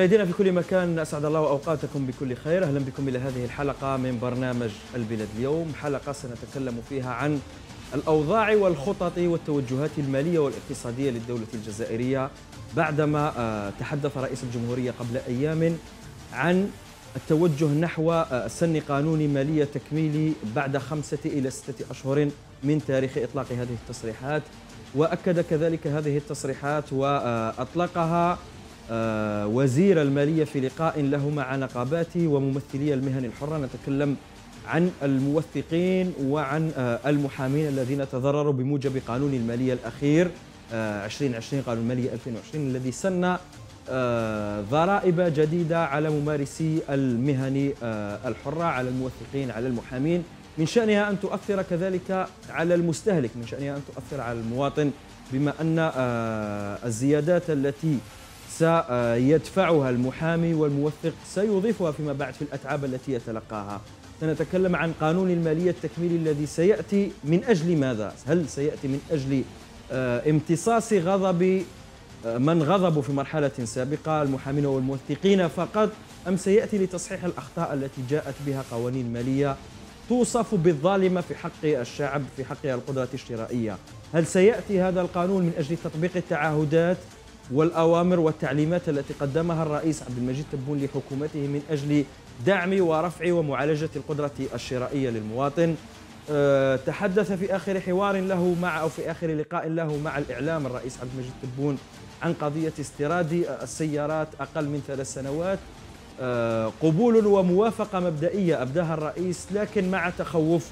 مشاهدينا في كل مكان اسعد الله اوقاتكم بكل خير اهلا بكم الى هذه الحلقه من برنامج البلاد اليوم حلقه سنتكلم فيها عن الاوضاع والخطط والتوجهات الماليه والاقتصاديه للدوله الجزائريه بعدما آه، تحدث رئيس الجمهوريه قبل ايام عن التوجه نحو آه، سن قانون ماليه تكميلي بعد خمسه الى سته اشهر من تاريخ اطلاق هذه التصريحات واكد كذلك هذه التصريحات واطلقها آه، وزير المالية في لقاء له مع نقابات وممثلي المهن الحرة نتكلم عن الموثقين وعن آه، المحامين الذين تضرروا بموجب قانون المالية الأخير 2020 آه، قانون المالية 2020 الذي سن ضرائب جديدة على ممارسي المهن الحرة على الموثقين على المحامين من شأنها أن تؤثر كذلك على المستهلك من شأنها أن تؤثر على المواطن بما أن الزيادات التي سيدفعها المحامي والموثق سيضيفها فيما بعد في الأتعاب التي يتلقاها سنتكلم عن قانون المالية التكميلي الذي سيأتي من أجل ماذا؟ هل سيأتي من أجل آه، امتصاص غضب آه، من غضبوا في مرحلة سابقة المحامين والموثقين فقط أم سيأتي لتصحيح الأخطاء التي جاءت بها قوانين مالية توصف بالظالمة في حق الشعب في حق القدرة الشرائية هل سيأتي هذا القانون من أجل تطبيق التعهدات والأوامر والتعليمات التي قدمها الرئيس عبد المجيد تبون لحكومته من أجل دعم ورفع ومعالجة القدرة الشرائية للمواطن أه، تحدث في آخر حوار له مع أو في آخر لقاء له مع الإعلام الرئيس عبد المجيد تبون عن قضية استيراد السيارات أقل من ثلاث سنوات أه، قبول وموافقة مبدئية أبداها الرئيس لكن مع تخوف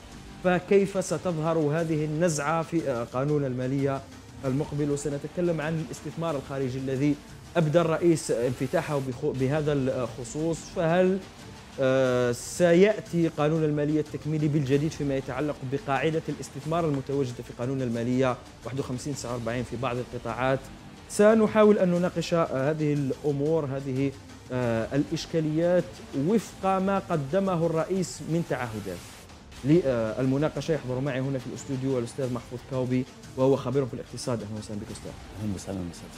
فكيف ستظهر هذه النزعة في أه، قانون المالية المقبل وسنتكلم عن الاستثمار الخارجي الذي أبدى الرئيس انفتاحه بهذا الخصوص فهل آه، سيأتي قانون المالية التكميلي بالجديد فيما يتعلق بقاعدة الاستثمار المتواجدة في قانون المالية 51 49 في بعض القطاعات سنحاول أن نناقش آه، هذه الأمور هذه آه، الإشكاليات وفق ما قدمه الرئيس من تعهدات للمناقشة يحضر معي هنا في الأستوديو الأستاذ محفوظ كاوبي وهو خبير في الاقتصاد اهلا وسهلا بك استاذ اهلا وسهلا استاذ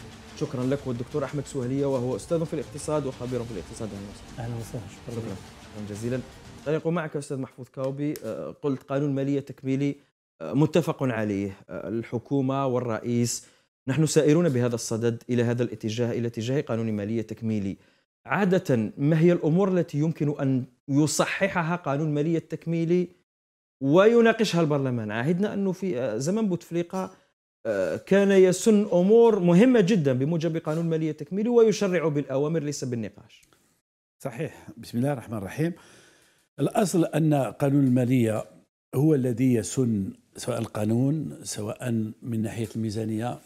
شكرا لك والدكتور احمد سهليه وهو استاذ في الاقتصاد وخبير في الاقتصاد اهلا وسهلا اهلا وسهلا شكرا شكرا, شكرا جزيلا طريق معك استاذ محفوظ كاوبي أه، قلت قانون ماليه تكميلي أه، متفق عليه أه، الحكومه والرئيس نحن سائرون بهذا الصدد الى هذا الاتجاه الى اتجاه قانون ماليه تكميلي عاده ما هي الامور التي يمكن ان يصححها قانون ماليه تكميلي ويناقشها البرلمان عهدنا أنه في آه، زمن بوتفليقة آه، كان يسن أمور مهمة جدا بموجب قانون المالية التكميلي ويشرع بالأوامر ليس بالنقاش صحيح بسم الله الرحمن الرحيم الأصل أن قانون المالية هو الذي يسن سواء القانون سواء من ناحية الميزانية آه،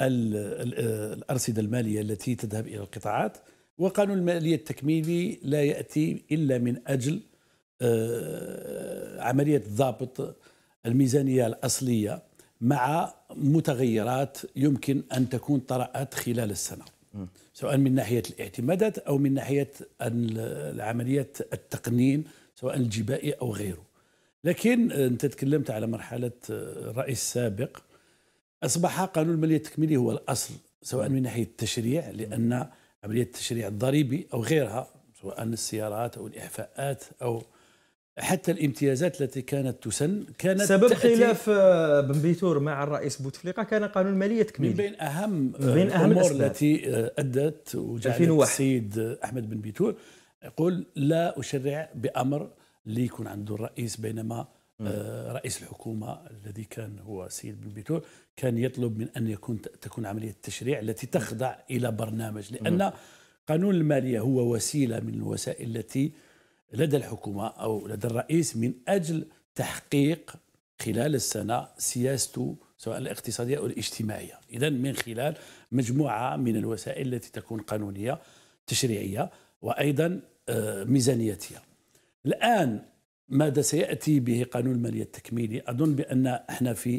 الأرصدة المالية التي تذهب إلى القطاعات وقانون المالية التكميلي لا يأتي إلا من أجل آه، عمليه ضبط الميزانيه الاصليه مع متغيرات يمكن ان تكون طرات خلال السنه سواء من ناحيه الاعتمادات او من ناحيه العملية التقنين سواء الجبائي او غيره لكن آه، انت تكلمت على مرحله الرئيس آه، السابق اصبح قانون الماليه التكميلي هو الاصل سواء من ناحيه التشريع لان عمليه التشريع الضريبي او غيرها سواء السيارات او الاعفاءات او حتى الامتيازات التي كانت تسن كانت سبب خلاف آه، بن بيتور مع الرئيس بوتفليقه كان قانون ماليه تكميل من بين اهم آه، من بين اهم الامور التي آه، ادت وجعلت السيد احمد بن بيتور يقول لا اشرع بامر ليكون عنده الرئيس بينما رئيس الحكومه الذي كان هو السيد بن بيتور كان يطلب من ان يكون تكون عمليه التشريع التي تخضع الى برنامج لان قانون الماليه هو وسيله من الوسائل التي لدى الحكومة أو لدى الرئيس من أجل تحقيق خلال السنة سياسته سواء الاقتصادية أو الاجتماعية إذا من خلال مجموعة من الوسائل التي تكون قانونية تشريعية وأيضا آه، ميزانيتها الآن ماذا سيأتي به قانون المالية التكميلي أظن بأن احنا في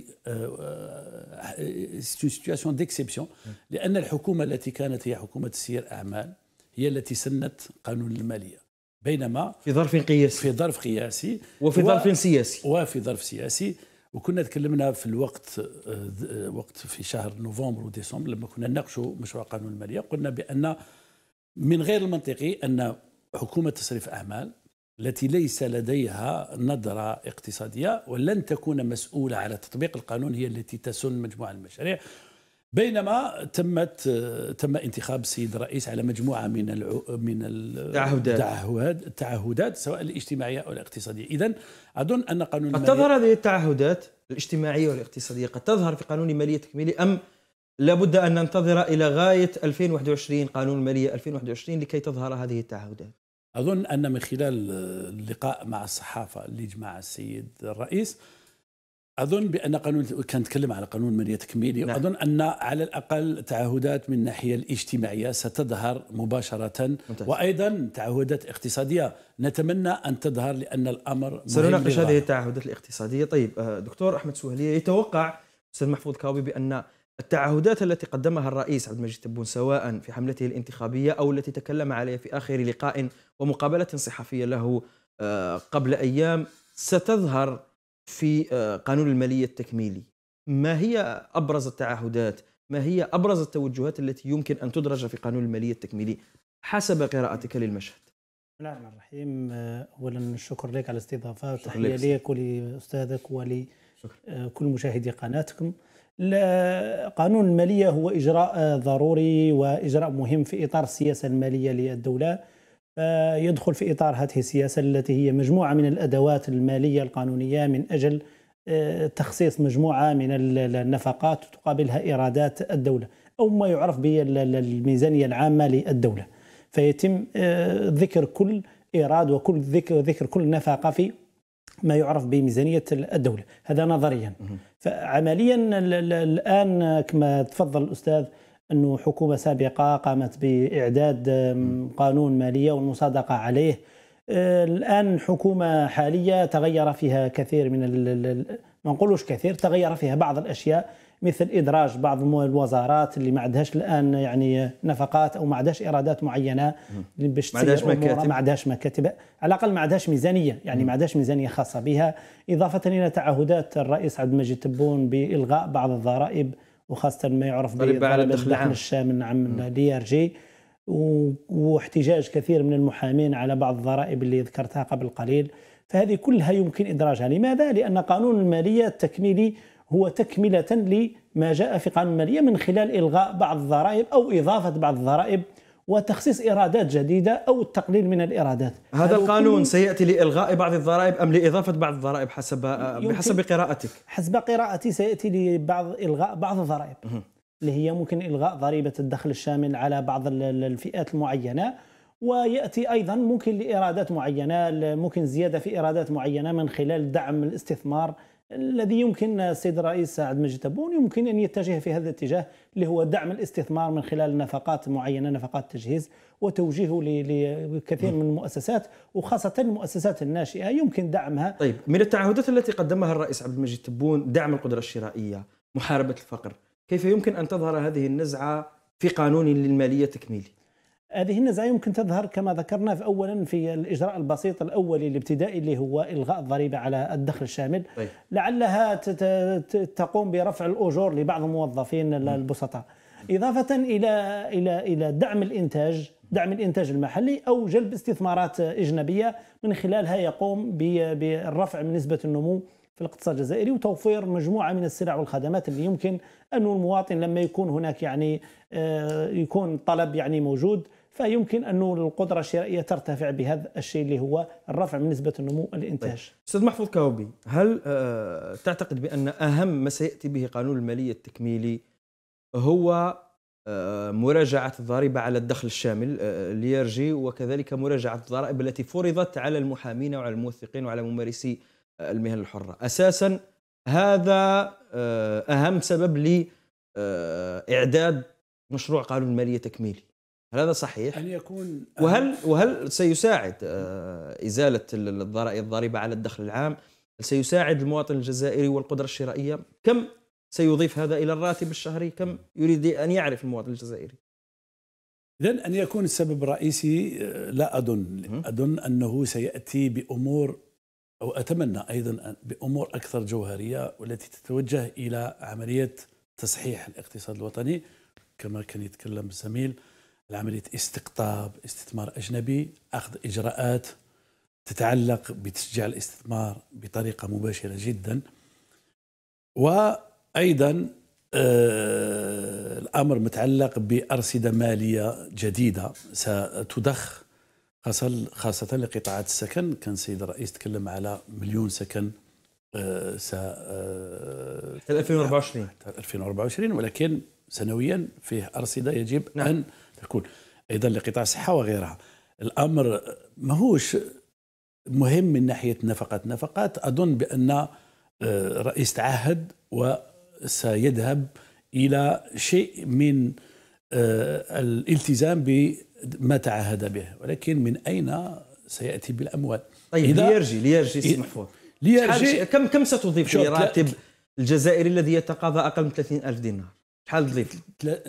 سيتواسيون آه، آه، ديكسيبسيون لأن الحكومة التي كانت هي حكومة سير أعمال هي التي سنت قانون المالية بينما في ظرف قياسي في ظرف قياسي وفي و... ظرف سياسي وفي ظرف سياسي وكنا تكلمنا في الوقت آه، آه، وقت في شهر نوفمبر وديسمبر لما كنا نناقشوا مشروع قانون الماليه قلنا بان من غير المنطقي ان حكومه تصريف اعمال التي ليس لديها نظرة اقتصادية ولن تكون مسؤولة على تطبيق القانون هي التي تسن مجموعة المشاريع بينما تمت تم انتخاب السيد الرئيس على مجموعه من العو من التعهدات التعهدات سواء الاجتماعيه او الاقتصاديه، اذا اظن ان قانون قد تظهر هذه التعهدات الاجتماعيه والاقتصاديه قد تظهر في قانون الماليه التكميلي ام لابد ان ننتظر الى غايه 2021 قانون الماليه 2021 لكي تظهر هذه التعهدات؟ اظن ان من خلال اللقاء مع الصحافه اللي جمع السيد الرئيس اظن بان قانون كنتكلم على قانون الماليه تكميلي نعم. اظن ان على الاقل تعهدات من الناحيه الاجتماعيه ستظهر مباشره ممتاز. وايضا تعهدات اقتصاديه نتمنى ان تظهر لان الامر سنناقش هذه التعهدات الاقتصاديه طيب آه، دكتور احمد سهليه يتوقع استاذ محفوظ كاوي بان التعهدات التي قدمها الرئيس عبد المجيد تبون سواء في حملته الانتخابيه او التي تكلم عليها في اخر لقاء ومقابله صحفيه له آه، قبل ايام ستظهر في آه، قانون المالية التكميلي ما هي أبرز التعهدات ما هي أبرز التوجهات التي يمكن أن تدرج في قانون المالية التكميلي حسب قراءتك للمشهد بسم الله الرحمن الرحيم آه، أولا الشكر لك على الاستضافة تحية لك ولأستاذك ولكل آه، مشاهدي قناتكم قانون المالية هو إجراء ضروري وإجراء مهم في إطار السياسة المالية للدولة يدخل في اطار هذه السياسه التي هي مجموعه من الادوات الماليه القانونيه من اجل آه، تخصيص مجموعه من النفقات تقابلها ايرادات الدوله او ما يعرف بالميزانيه العامه للدوله فيتم آه، ذكر كل ايراد وكل ذكر, ذكر كل نفقه في ما يعرف بميزانيه الدوله هذا نظريا فعمليا الان كما تفضل الاستاذ أنه حكومة سابقة قامت بإعداد قانون مالية والمصادقة عليه آه، الآن حكومة حالية تغير فيها كثير من ما نقولوش كثير تغير فيها بعض الأشياء مثل إدراج بعض الوزارات اللي ما عندهاش الآن يعني نفقات أو ما عندهاش إيرادات معينة باش ما عندهاش مكاتب ما عندهاش مكاتب على الأقل ما عندهاش ميزانية يعني ما عندهاش ميزانية خاصة بها إضافة إلى تعهدات الرئيس عبد المجيد تبون بإلغاء بعض الضرائب وخاصه ما يعرف بالدعم الشامل نعم من دي ار جي واحتجاج كثير من المحامين على بعض الضرائب اللي ذكرتها قبل قليل فهذه كلها يمكن ادراجها لماذا لان قانون الماليه التكميلي هو تكمله لما جاء في قانون الماليه من خلال الغاء بعض الضرائب او اضافه بعض الضرائب وتخصيص إيرادات جديدة أو التقليل من الإيرادات هذا القانون سيأتي لإلغاء بعض الضرائب أم لإضافة بعض الضرائب حسب بحسب قراءتك حسب قراءتي سيأتي لبعض إلغاء بعض الضرائب اللي هي ممكن إلغاء ضريبة الدخل الشامل على بعض الفئات المعينة وياتي ايضا ممكن لايرادات معينه ممكن زياده في ايرادات معينه من خلال دعم الاستثمار الذي يمكن السيد الرئيس عبد المجيد تبون يمكن ان يتجه في هذا الاتجاه اللي هو دعم الاستثمار من خلال نفقات معينه نفقات تجهيز وتوجيهه لكثير من المؤسسات وخاصه المؤسسات الناشئه يمكن دعمها طيب من التعهدات التي قدمها الرئيس عبد المجيد تبون دعم القدره الشرائيه محاربه الفقر كيف يمكن ان تظهر هذه النزعه في قانون للماليه التكميلي؟ هذه النزعه يمكن تظهر كما ذكرنا في اولا في الاجراء البسيط الاولي الابتدائي اللي هو الغاء الضريبه على الدخل الشامل طيب. لعلها تقوم برفع الاجور لبعض الموظفين البسطاء اضافه الى الى الى دعم الانتاج دعم الانتاج المحلي او جلب استثمارات اجنبيه من خلالها يقوم بالرفع من نسبه النمو في الاقتصاد الجزائري وتوفير مجموعه من السلع والخدمات اللي يمكن ان المواطن لما يكون هناك يعني آه، يكون طلب يعني موجود فيمكن أنه القدرة الشرائية ترتفع بهذا الشيء اللي هو الرفع من نسبة النمو الإنتاج طيب. أستاذ محفوظ كاوبي هل آه، تعتقد بأن أهم ما سيأتي به قانون المالية التكميلي هو آه، مراجعة الضريبة على الدخل الشامل آه، ليرجي وكذلك مراجعة الضرائب التي فرضت على المحامين وعلى الموثقين وعلى ممارسي المهن الحرة أساسا هذا أهم سبب لإعداد مشروع قانون مالية تكميلي هل هذا صحيح؟ أن يكون وهل وهل سيساعد آه، إزالة الضريبة على الدخل العام؟ هل سيساعد المواطن الجزائري والقدرة الشرائية؟ كم سيضيف هذا إلى الراتب الشهري؟ كم يريد أن يعرف المواطن الجزائري؟ إذا أن يكون السبب الرئيسي آه، لا أظن أظن أنه سيأتي بأمور أو أتمنى أيضا بأمور أكثر جوهرية والتي تتوجه إلى عملية تصحيح الاقتصاد الوطني كما كان يتكلم الزميل عملية استقطاب استثمار أجنبي أخذ إجراءات تتعلق بتشجيع الاستثمار بطريقة مباشرة جدا وأيضا آه، الأمر متعلق بأرصدة مالية جديدة ستضخ خاصة لقطاعات السكن كان السيد الرئيس تكلم على مليون سكن آه، س 2024 آه، 2024 ولكن سنويا فيه أرصدة يجب نعم. أن تكون ايضا لقطاع الصحه وغيرها الامر ماهوش مهم من ناحيه نفقات نفقات اظن بان الرئيس آه، تعهد وسيذهب الى شيء من آه، الالتزام بما تعهد به ولكن من اين سياتي بالاموال طيب إذا ليرجي ليرجي سي محفوظ ليرجي كم كم ستضيف لراتب الجزائري الذي يتقاضى اقل من 30000 دينار شحال ضليت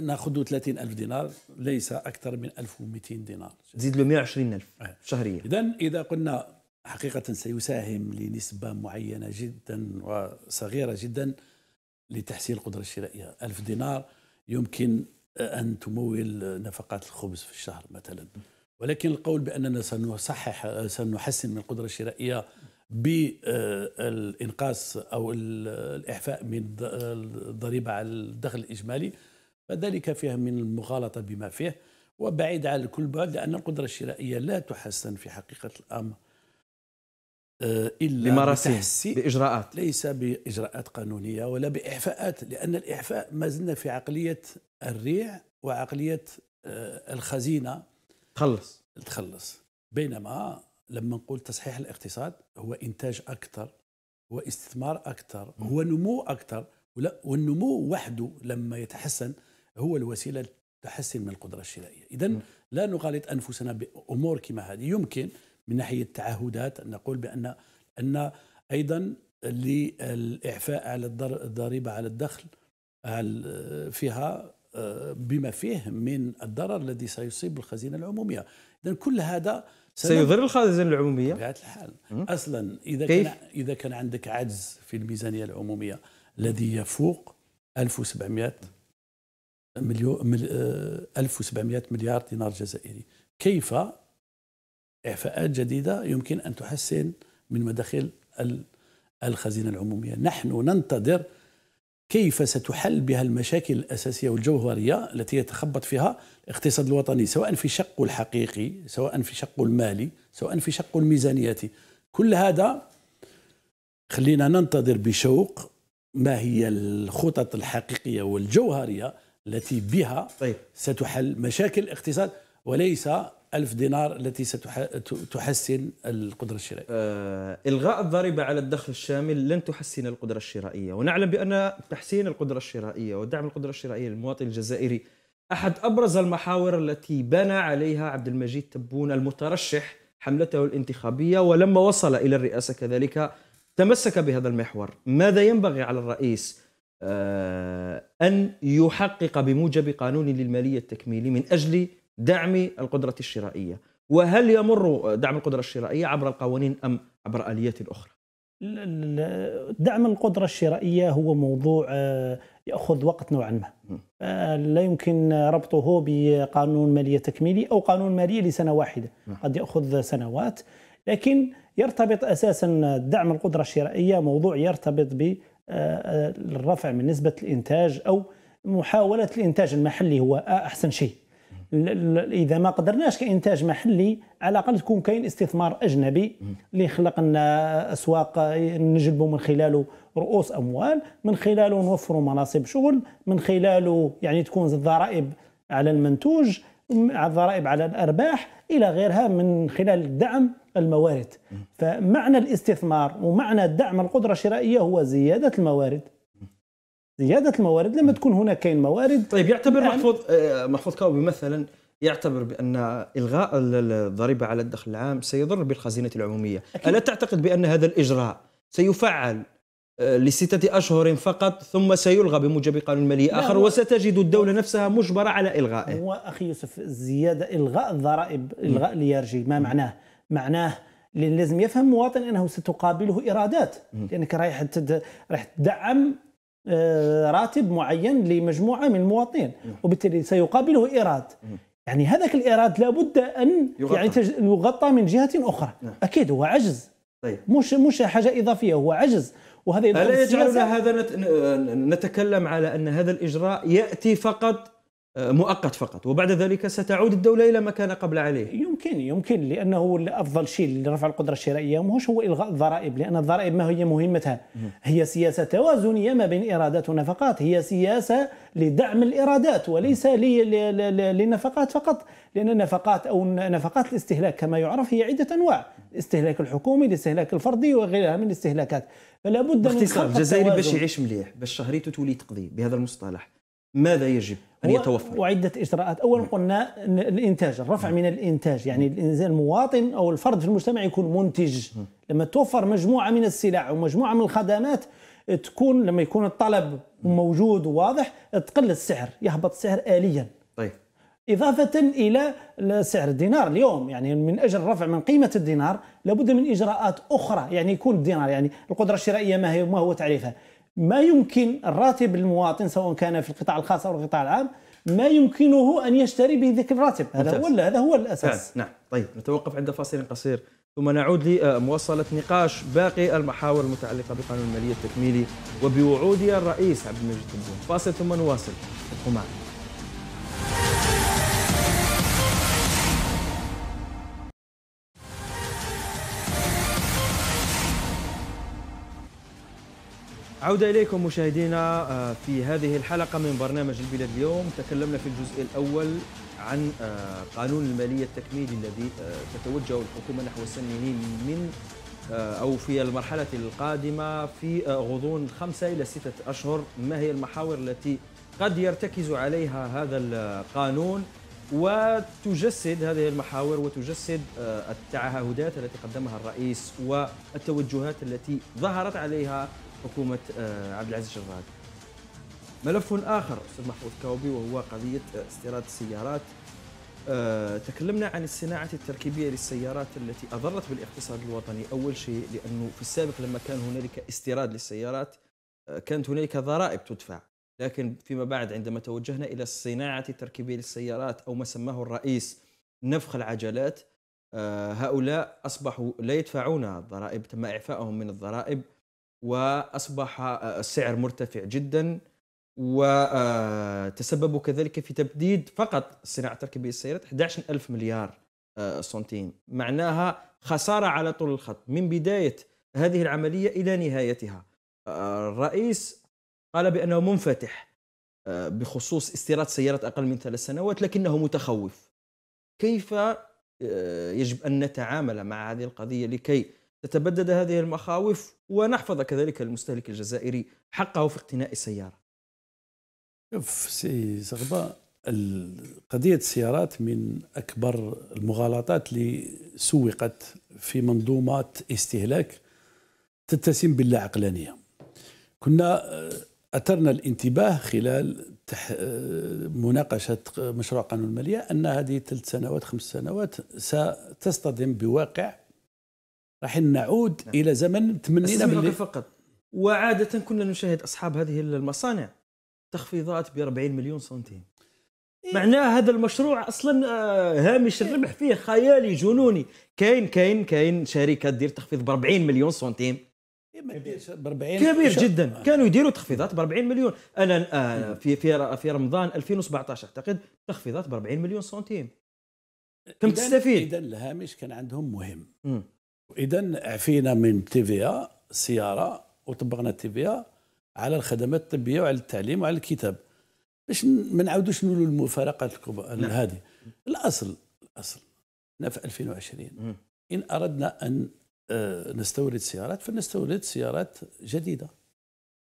ناخذ 30000 دينار ليس اكثر من 1200 دينار تزيد له 120000 شهريا اذا اذا قلنا حقيقه سيساهم لنسبه معينه جدا وصغيره جدا لتحسين القدره الشرائيه 1000 دينار يمكن ان تمول نفقات الخبز في الشهر مثلا ولكن القول باننا سنصحح سنحسن من القدره الشرائيه بالإنقاص أو الإعفاء من الضريبة على الدخل الإجمالي فذلك فيها من المغالطة بما فيه وبعيد على كل بعد لأن القدرة الشرائية لا تحسن في حقيقة الأمر آه، إلا بإجراءات ليس بإجراءات قانونية ولا بإعفاءات لأن الإعفاء ما زلنا في عقلية الريع وعقلية آه، الخزينة تخلص تخلص بينما لما نقول تصحيح الاقتصاد هو انتاج اكثر هو استثمار اكثر هو نمو اكثر والنمو وحده لما يتحسن هو الوسيله للتحسن من القدره الشرائيه اذا لا نغالط انفسنا بامور كما هذه يمكن من ناحيه التعهدات ان نقول بان ان ايضا للاعفاء على الضريبه على الدخل فيها آه، بما فيه من الضرر الذي سيصيب الخزينه العموميه اذا كل هذا سيضر الخزينه العموميه بطبيعه الحال اصلا اذا كيف؟ كان اذا كان عندك عجز في الميزانيه العموميه الذي يفوق 1700 مليون 1700 مليار دينار جزائري كيف اعفاءات جديده يمكن ان تحسن من مداخل الخزينه العموميه نحن ننتظر كيف ستحل بها المشاكل الأساسية والجوهرية التي يتخبط فيها الاقتصاد الوطني سواء في شقه الحقيقي سواء في شقه المالي سواء في شقه الميزانياتي كل هذا خلينا ننتظر بشوق ما هي الخطط الحقيقية والجوهرية التي بها طيب. ستحل مشاكل الاقتصاد وليس ألف دينار التي ستحسن القدرة الشرائية آه إلغاء الضريبة على الدخل الشامل لن تحسن القدرة الشرائية ونعلم بأن تحسين القدرة الشرائية ودعم القدرة الشرائية للمواطن الجزائري أحد أبرز المحاور التي بنى عليها عبد المجيد تبون المترشح حملته الانتخابية ولما وصل إلى الرئاسة كذلك تمسك بهذا المحور ماذا ينبغي على الرئيس آه، أن يحقق بموجب قانون للمالية التكميلي من أجل دعم القدرة الشرائية وهل يمر دعم القدرة الشرائية عبر القوانين أم عبر آليات أخرى؟ دعم القدرة الشرائية هو موضوع آه، يأخذ وقت نوعا ما آه، لا يمكن ربطه بقانون مالية تكميلي أو قانون مالية لسنة واحدة نعم. قد يأخذ سنوات لكن يرتبط أساسا دعم القدرة الشرائية موضوع يرتبط بالرفع آه، من نسبة الإنتاج أو محاولة الإنتاج المحلي هو أحسن شيء اذا ما قدرناش كانتاج محلي على الاقل تكون كاين استثمار اجنبي اللي يخلق لنا اسواق نجلبوا من خلاله رؤوس اموال من خلاله نوفروا مناصب شغل من خلاله يعني تكون الضرائب على المنتوج الضرائب على الارباح الى غيرها من خلال دعم الموارد فمعنى الاستثمار ومعنى دعم القدره الشرائيه هو زياده الموارد زياده الموارد لما تكون هناك كاين موارد طيب يعتبر يعني محفوظ آه، محفوظ كاوبي مثلا يعتبر بان الغاء الضريبه على الدخل العام سيضر بالخزينه العموميه أكيد. الا تعتقد بان هذا الاجراء سيفعل آه، لستة أشهر فقط ثم سيلغى بموجب قانون مالي آخر وستجد الدولة نفسها مجبرة على إلغائه هو أخي يوسف الزيادة إلغاء الضرائب إلغاء اليرجي ما معناه معناه لازم يفهم مواطن انه ستقابله ايرادات لانك رايح رايح تدعم آه، راتب معين لمجموعه من المواطنين وبالتالي سيقابله ايراد يعني هذاك الايراد لابد ان يغطى. يعني يغطى من جهه اخرى نعم. اكيد هو عجز طيب مش مش حاجه اضافيه هو عجز وهذا الا يجعلنا هذا نتكلم على ان هذا الاجراء ياتي فقط مؤقت فقط وبعد ذلك ستعود الدولة إلى ما كان قبل عليه يمكن يمكن لأنه أفضل شيء لرفع القدرة الشرائية ماهوش هو إلغاء الضرائب لأن الضرائب ما هي مهمتها هي سياسة توازنية ما بين إيرادات ونفقات هي سياسة لدعم الإيرادات وليس للنفقات فقط لأن النفقات أو نفقات الاستهلاك كما يعرف هي عدة أنواع الاستهلاك الحكومي الاستهلاك الفردي وغيرها من الاستهلاكات فلا بد باختصار الجزائري باش يعيش مليح باش شهريته تولي تقضي بهذا المصطلح ماذا يجب ان يتوفر وعده اجراءات اولا نعم. قلنا الانتاج الرفع من الانتاج يعني نعم. الانسان المواطن او الفرد في المجتمع يكون منتج نعم. لما توفر مجموعه من السلع ومجموعه من الخدمات تكون لما يكون الطلب موجود وواضح تقل السعر يهبط السعر اليا طيب إضافة إلى سعر الدينار اليوم يعني من أجل الرفع من قيمة الدينار لابد من إجراءات أخرى يعني يكون الدينار يعني القدرة الشرائية ما هي ما هو تعريفها ما يمكن الراتب المواطن سواء كان في القطاع الخاص او القطاع العام ما يمكنه ان يشتري به ذاك الراتب هذا هو هذا هو الاساس نعم،, نعم طيب نتوقف عند فاصل قصير ثم نعود لمواصلة نقاش باقي المحاور المتعلقة بقانون المالية التكميلي وبوعود الرئيس عبد المجيد تبون فاصل ثم نواصل ابقوا معنا عودة إليكم مشاهدينا آه، في هذه الحلقة من برنامج البلاد اليوم تكلمنا في الجزء الأول عن آه، قانون المالية التكميلي الذي آه، تتوجه الحكومة نحو السنين من أو في المرحلة القادمة في غضون خمسة إلى ستة أشهر ما هي المحاور التي قد يرتكز عليها هذا القانون وتجسد هذه المحاور وتجسد التعهدات التي قدمها الرئيس والتوجهات التي ظهرت عليها حكومه آه، عبد العزيز الشراد. ملف آخر أستاذ محفوظ كاوبي وهو قضية آه، استيراد السيارات آه، تكلمنا عن الصناعة التركيبية للسيارات التي أضرت بالاقتصاد الوطني أول شيء لأنه في السابق لما كان هنالك استيراد للسيارات كانت هنالك ضرائب تدفع لكن فيما بعد عندما توجهنا إلى الصناعة التركيبية للسيارات أو ما سماه الرئيس نفخ العجلات هؤلاء أصبحوا لا يدفعون الضرائب تم إعفائهم من الضرائب واصبح آه، السعر مرتفع جدا وتسببوا آه، كذلك في تبديد فقط صناعه تركيبيه السيارات 11 ألف مليار آه، سنتيم معناها خساره على طول الخط من بدايه هذه العمليه الى نهايتها الرئيس قال بانه منفتح بخصوص استيراد سيارات اقل من ثلاث سنوات لكنه متخوف كيف يجب ان نتعامل مع هذه القضيه لكي تتبدد هذه المخاوف ونحفظ كذلك المستهلك الجزائري حقه في اقتناء السيارة شوف سي زغبة قضية السيارات من أكبر المغالطات اللي سوقت في منظومة استهلاك تتسم باللاعقلانية كنا آه، أثرنا الانتباه خلال آه، مناقشة مشروع قانون المالية أن هذه ثلاث سنوات خمس سنوات ستصطدم بواقع راح نعود نعم. الى زمن تمنينا باللي فقط وعاده كنا نشاهد اصحاب هذه المصانع تخفيضات ب 40 مليون سنتيم إيه؟ معناه هذا المشروع اصلا آه، هامش الربح فيه خيالي جنوني كاين كاين كاين شركه دير تخفيض ب 40 مليون سنتيم إيه، كبير, كبير جدا آه. كانوا يديروا تخفيضات ب 40 مليون انا آه، في في في رمضان 2017 اعتقد تخفيضات ب 40 مليون سنتيم كم تستفيد اذا الهامش كان عندهم مهم م. اذا عفينا من تي في سياره وطبقنا تي في على الخدمات الطبيه وعلى التعليم وعلى الكتاب باش ما نعاودوش نقولوا المفارقات الكبرى نعم. هذه الاصل الاصل احنا في 2020 ان اردنا ان آه، نستورد سيارات فنستورد سيارات جديده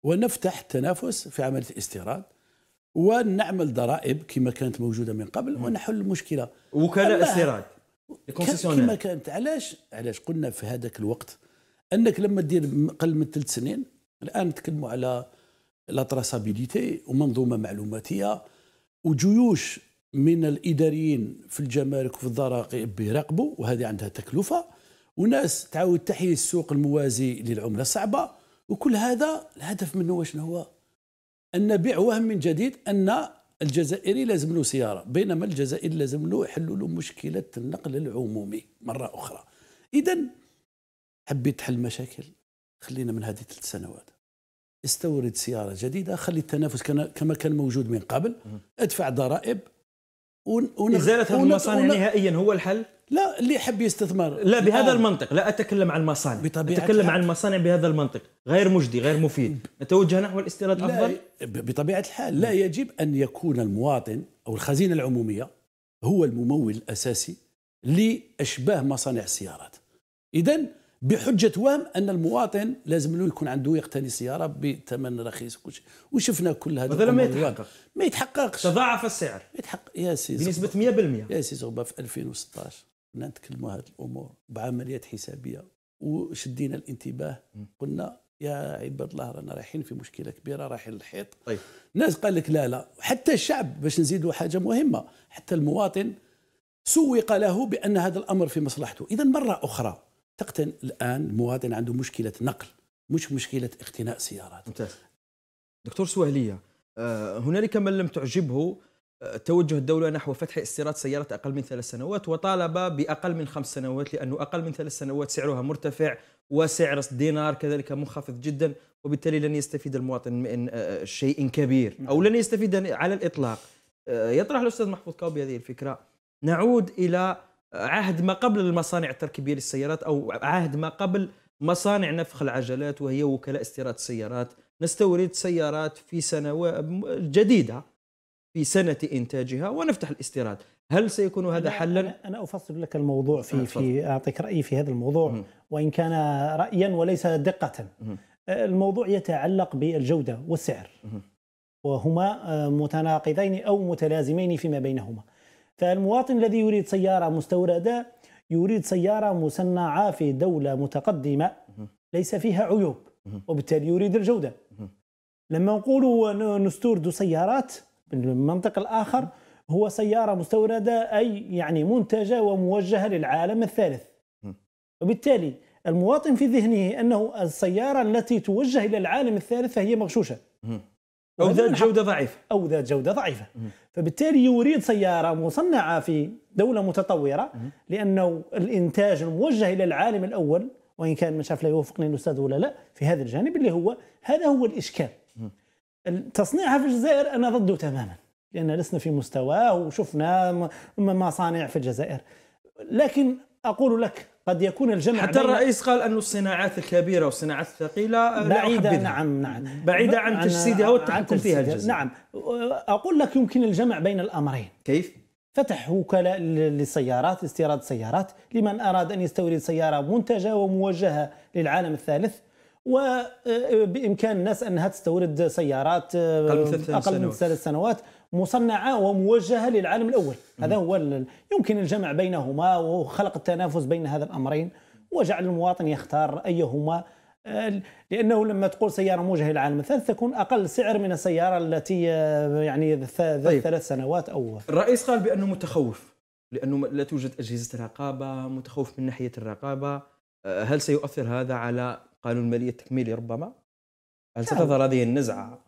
ونفتح التنافس في عمليه الاستيراد ونعمل ضرائب كما كانت موجوده من قبل ونحل المشكله وكلاء استيراد كما كانت علاش علاش قلنا في هذاك الوقت انك لما دير اقل من ثلاث سنين الان نتكلموا على لا تراسابيليتي ومنظومه معلوماتيه وجيوش من الاداريين في الجمارك وفي الضرائب بيراقبوا وهذه عندها تكلفه وناس تعاود تحيي السوق الموازي للعمله الصعبه وكل هذا الهدف منه شنو هو؟ ان نبيع وهم من جديد ان الجزائري لازم له سياره بينما الجزائري لازم له يحلوا له مشكله النقل العمومي مره اخرى اذا حبيت تحل مشاكل خلينا من هذه ثلاث سنوات استورد سياره جديده خلي التنافس كما كان موجود من قبل ادفع ضرائب ون... ون... ازاله المصانع نهائيا هو الحل لا اللي يحب يستثمر لا بهذا آه. المنطق لا اتكلم عن المصانع بطبيعة اتكلم الحال. عن المصانع بهذا المنطق غير مجدي غير مفيد نتوجه نحو الاستيراد افضل بطبيعه الحال لا يجب ان يكون المواطن او الخزينه العموميه هو الممول الاساسي لاشباه مصانع السيارات اذا بحجه وهم ان المواطن لازم له يكون عنده يقتني سياره بثمن رخيص وكل شيء وشفنا كل هذا هذا ما يتحقق ما يتحققش تضاعف السعر يتحقق يا سي بنسبه 100% يا سي زغبه في 2016 كنا نتكلموا هذه الامور بعمليات حسابيه وشدينا الانتباه قلنا يا عباد الله رانا رايحين في مشكله كبيره رايحين للحيط طيب الناس قال لك لا لا حتى الشعب باش نزيدوا حاجه مهمه حتى المواطن سوق له بان هذا الامر في مصلحته اذا مره اخرى تقتن الان المواطن عنده مشكله نقل مش مشكله اقتناء سيارات ممتاز دكتور سوهليه آه، هنالك من لم تعجبه توجه الدولة نحو فتح استيراد سيارات أقل من ثلاث سنوات وطالب بأقل من خمس سنوات لأنه أقل من ثلاث سنوات سعرها مرتفع وسعر الدينار كذلك منخفض جدا وبالتالي لن يستفيد المواطن من آه، آه، شيء كبير أو لن يستفيد على الإطلاق آه، يطرح الأستاذ محفوظ كاوبي هذه الفكرة نعود إلى عهد ما قبل المصانع التركيبية للسيارات أو عهد ما قبل مصانع نفخ العجلات وهي وكلاء استيراد السيارات نستورد سيارات في سنوات جديدة في سنة إنتاجها ونفتح الاستيراد هل سيكون هذا حلا؟ أنا أفصل لك الموضوع في, في أعطيك رأيي في هذا الموضوع م. وإن كان رأيا وليس دقة م. الموضوع يتعلق بالجودة والسعر م. وهما آه، متناقضين أو متلازمين فيما بينهما فالمواطن الذي يريد سيارة مستوردة يريد سيارة مصنعة في دولة متقدمة ليس فيها عيوب وبالتالي يريد الجودة لما نقول نستورد سيارات المنطق الآخر هو سيارة مستوردة أي يعني منتجة وموجهة للعالم الثالث وبالتالي المواطن في ذهنه أنه السيارة التي توجه إلى العالم الثالث فهي مغشوشة أو ذات جودة ضعيفة أو ذات جودة ضعيفة فبالتالي يريد سيارة مصنعة في دولة متطورة لأنه الإنتاج الموجه إلى العالم الأول وإن كان مش عارف لا يوافقني الأستاذ ولا لا في هذا الجانب اللي هو هذا هو الإشكال تصنيعها في الجزائر أنا ضده تماما لأن لسنا في مستواه وشفنا مصانع في الجزائر لكن أقول لك قد يكون الجمع حتى الرئيس قال أن الصناعات الكبيرة والصناعات الثقيلة بعيدة نعم نعم بعيدة عن تجسيدها والتحكم فيها الجزائر نعم أقول لك يمكن الجمع بين الأمرين كيف؟ فتح وكلاء للسيارات استيراد سيارات لمن أراد أن يستورد سيارة منتجة وموجهة للعالم الثالث وبامكان آه، آه، الناس انها تستورد سيارات آه، اقل من ثلاث سنوات مصنعه وموجهه للعالم الاول هذا هو يمكن الجمع بينهما وخلق التنافس بين هذا الامرين وجعل المواطن يختار ايهما لانه لما تقول سياره موجهه للعالم الثالث تكون اقل سعر من السياره التي يعني ذات طيب. ثلاث سنوات او الرئيس قال بانه متخوف لانه لا توجد اجهزه رقابه متخوف من ناحيه الرقابه هل سيؤثر هذا على قانون المالية التكميلي ربما هل ستظهر هذه النزعة